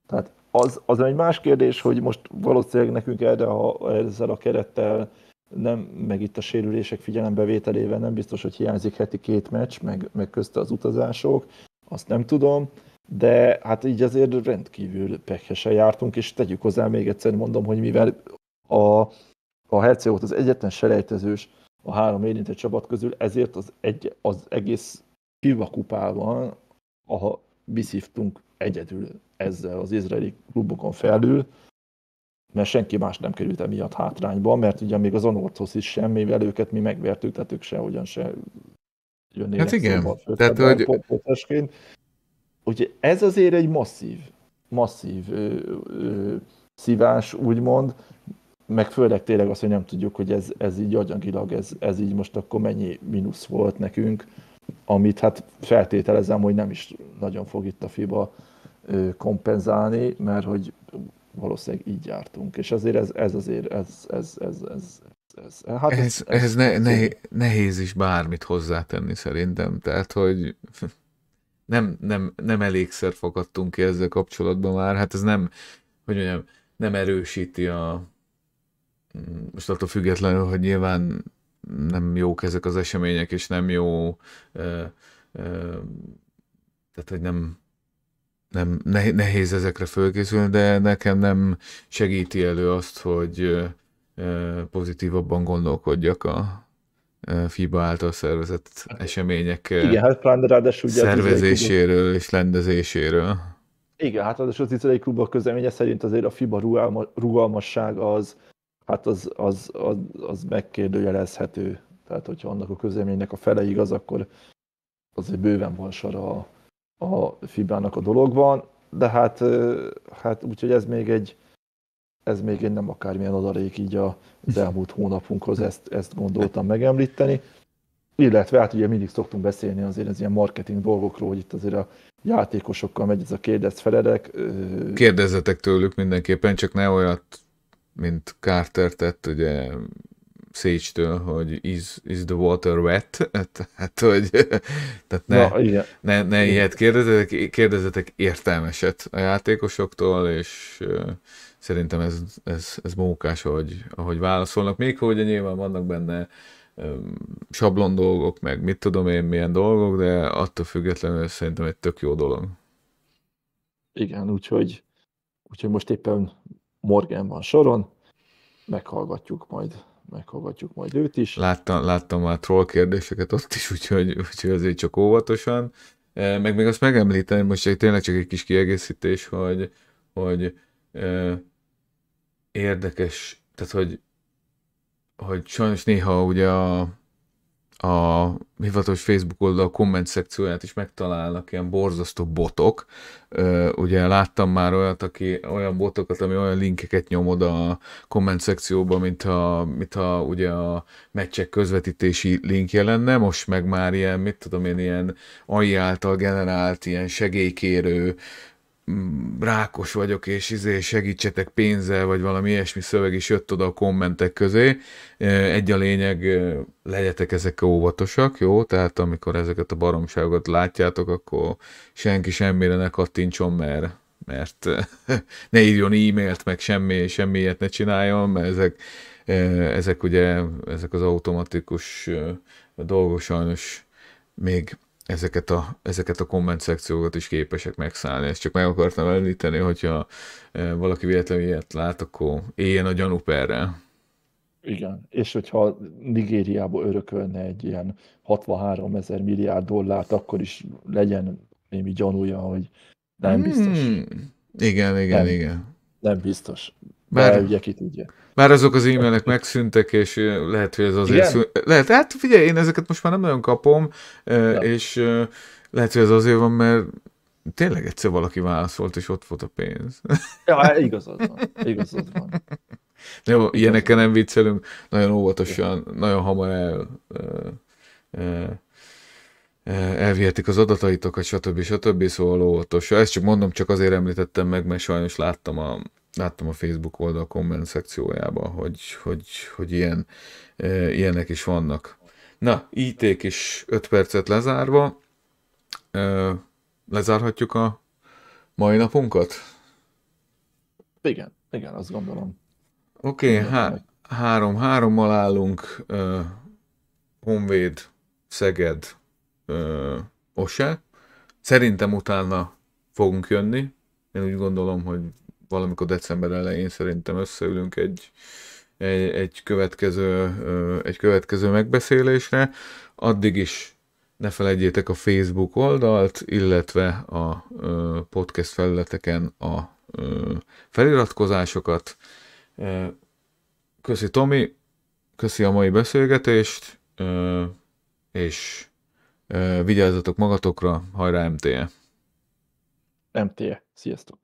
Tehát az, az egy más kérdés, hogy most valószínűleg nekünk erre a, ezzel a kerettel nem, meg itt a sérülések figyelembevételével nem biztos, hogy hiányzik heti két meccs, meg, meg közte az utazások, azt nem tudom, de hát így azért rendkívül pekhesen jártunk, és tegyük hozzá még egyszer mondom, hogy mivel a, a volt az egyetlen selejtezős a három érintett csapat közül, ezért az, egy, az egész FIBA kupában ha viszívtunk egyedül ezzel az izraeli klubokon felül, mert senki más nem került emiatt hátrányba, mert ugye még az Anorthoz is sem, mivel őket mi megvertük, tehát ők sehogyan se jönnének hát igen. tehát, hogy... Pont, Ugye ez azért egy masszív, masszív ö, ö, szívás, úgymond, meg főleg tényleg az, hogy nem tudjuk, hogy ez, ez így agyagilag, ez, ez így most akkor mennyi mínusz volt nekünk, amit hát feltételezem, hogy nem is nagyon fog itt a FIBA kompenzálni, mert hogy valószínűleg így jártunk, és azért ez, ez azért, ez, ez, ez, ez, ez, ez, hát ez, ez, ez, ne, ne, nehéz is bármit hozzátenni szerintem, tehát hogy [laughs] nem, nem, nem elégszer fogadtunk ki ezzel kapcsolatban már, hát ez nem, hogy mondjam, nem erősíti a, most attól függetlenül, hogy nyilván nem jók ezek az események, és nem jó, ö, ö, tehát hogy nem, nem nehéz ezekre fölkészülni, de nekem nem segíti elő azt, hogy ö, pozitívabban gondolkodjak a FIBA által szervezett események Igen, hát pláne ráadásul ugye szervezéséről és rendezéséről. Igen, hát ráadásul az izraeli klubok közleménye szerint azért a FIBA rugalmasság az hát az, az, az, az megkérdőjelezhető. Tehát, hogyha annak a közélménynek a fele igaz, akkor azért bőven van sor a, a Fibának a dologban, de hát, hát úgyhogy ez még egy, ez még egy nem akármilyen adalék így az elmúlt hónapunkhoz, ezt, ezt gondoltam megemlíteni. Illetve hát ugye mindig szoktunk beszélni azért az ilyen marketing dolgokról, hogy itt azért a játékosokkal megy ez a kérdez felelek. Kérdezzetek tőlük mindenképpen, csak ne olyat mint Carter tett, ugye Sage-től, hogy is, is the water wet? [laughs] Tehát, hogy tehát ne, Na, ne, ne ilyet kérdezzetek, kérdezzetek értelmeset a játékosoktól, és uh, szerintem ez, ez, ez mókás, ahogy, ahogy válaszolnak. Még hogy nyilván vannak benne um, sablon dolgok, meg mit tudom én, milyen dolgok, de attól függetlenül szerintem egy tök jó dolog. Igen, úgyhogy, úgyhogy most éppen Morgan van soron, meghallgatjuk majd, meghallgatjuk majd őt is. Láttam, láttam már troll kérdéseket ott is, úgyhogy, úgyhogy azért csak óvatosan. E, meg még azt megemlíteni, most egy, tényleg csak egy kis kiegészítés, hogy, hogy eh, érdekes, tehát hogy, hogy sajnos néha ugye a a hivatalos Facebook oldal komment szekcióját is megtalálnak ilyen borzasztó botok. Ugye láttam már olyat, aki olyan botokat, ami olyan linkeket nyom oda a komment szekcióba, mint ha, mint a ugye a meccsek közvetítési linkje lenne, most meg már ilyen, mit tudom én, ilyen AI által generált, ilyen segélykérő Mm, rákos vagyok, és izé segítsetek pénzzel, vagy valami ilyesmi szöveg is jött oda a kommentek közé. Egy a lényeg, legyetek ezek óvatosak, jó? Tehát amikor ezeket a baromságokat látjátok, akkor senki semmire ne kattintson, mert mert [laughs] ne írjon e-mailt, meg semmi, semmi ilyet ne csináljon, mert ezek, ezek ugye, ezek az automatikus dolgok sajnos még ezeket a, ezeket a komment szekciókat is képesek megszállni. Ezt csak meg akartam említeni, hogyha e, valaki véletlenül ilyet lát, akkor éljen a gyanúperrel. Igen, és hogyha Nigériába örökölne egy ilyen 63 ezer milliárd dollárt, akkor is legyen némi gyanúja, hogy nem hmm. biztos. Hmm. Igen, igen, nem, igen. Nem biztos. Már, ugye itt tudja. Már azok az e-mailek megszűntek, és lehet, hogy ez azért szűnt. Lehet, hát figyelj, én ezeket most már nem nagyon kapom, ja. és lehet, hogy ez azért van, mert tényleg egyszer valaki válaszolt, és ott volt a pénz. [laughs] Ja, igazad van. Igazad van. De [laughs] jó, ilyenekkel nem viccelünk, nagyon óvatosan, ja. nagyon hamar el elvihetik az adataitokat, stb. stb. Szóval óvatos. Ezt csak mondom, csak azért említettem meg, mert sajnos láttam a, láttam a Facebook oldal komment szekciójában, hogy, hogy, hogy ilyen, e, ilyenek is vannak. Na, íték is 5 percet lezárva. E, lezárhatjuk a mai napunkat? Igen, igen, azt gondolom. Oké, okay, há- három, hárommal állunk. E, Honvéd, Szeged, Ose. Szerintem utána fogunk jönni. Én úgy gondolom, hogy valamikor december elején szerintem összeülünk egy, egy, egy, következő, egy következő megbeszélésre. Addig is ne felejtjétek a Facebook oldalt, illetve a podcast felületeken a feliratkozásokat. Köszi Tomi, köszi a mai beszélgetést, és vigyázzatok magatokra, hajrá MTE! MTE, sziasztok!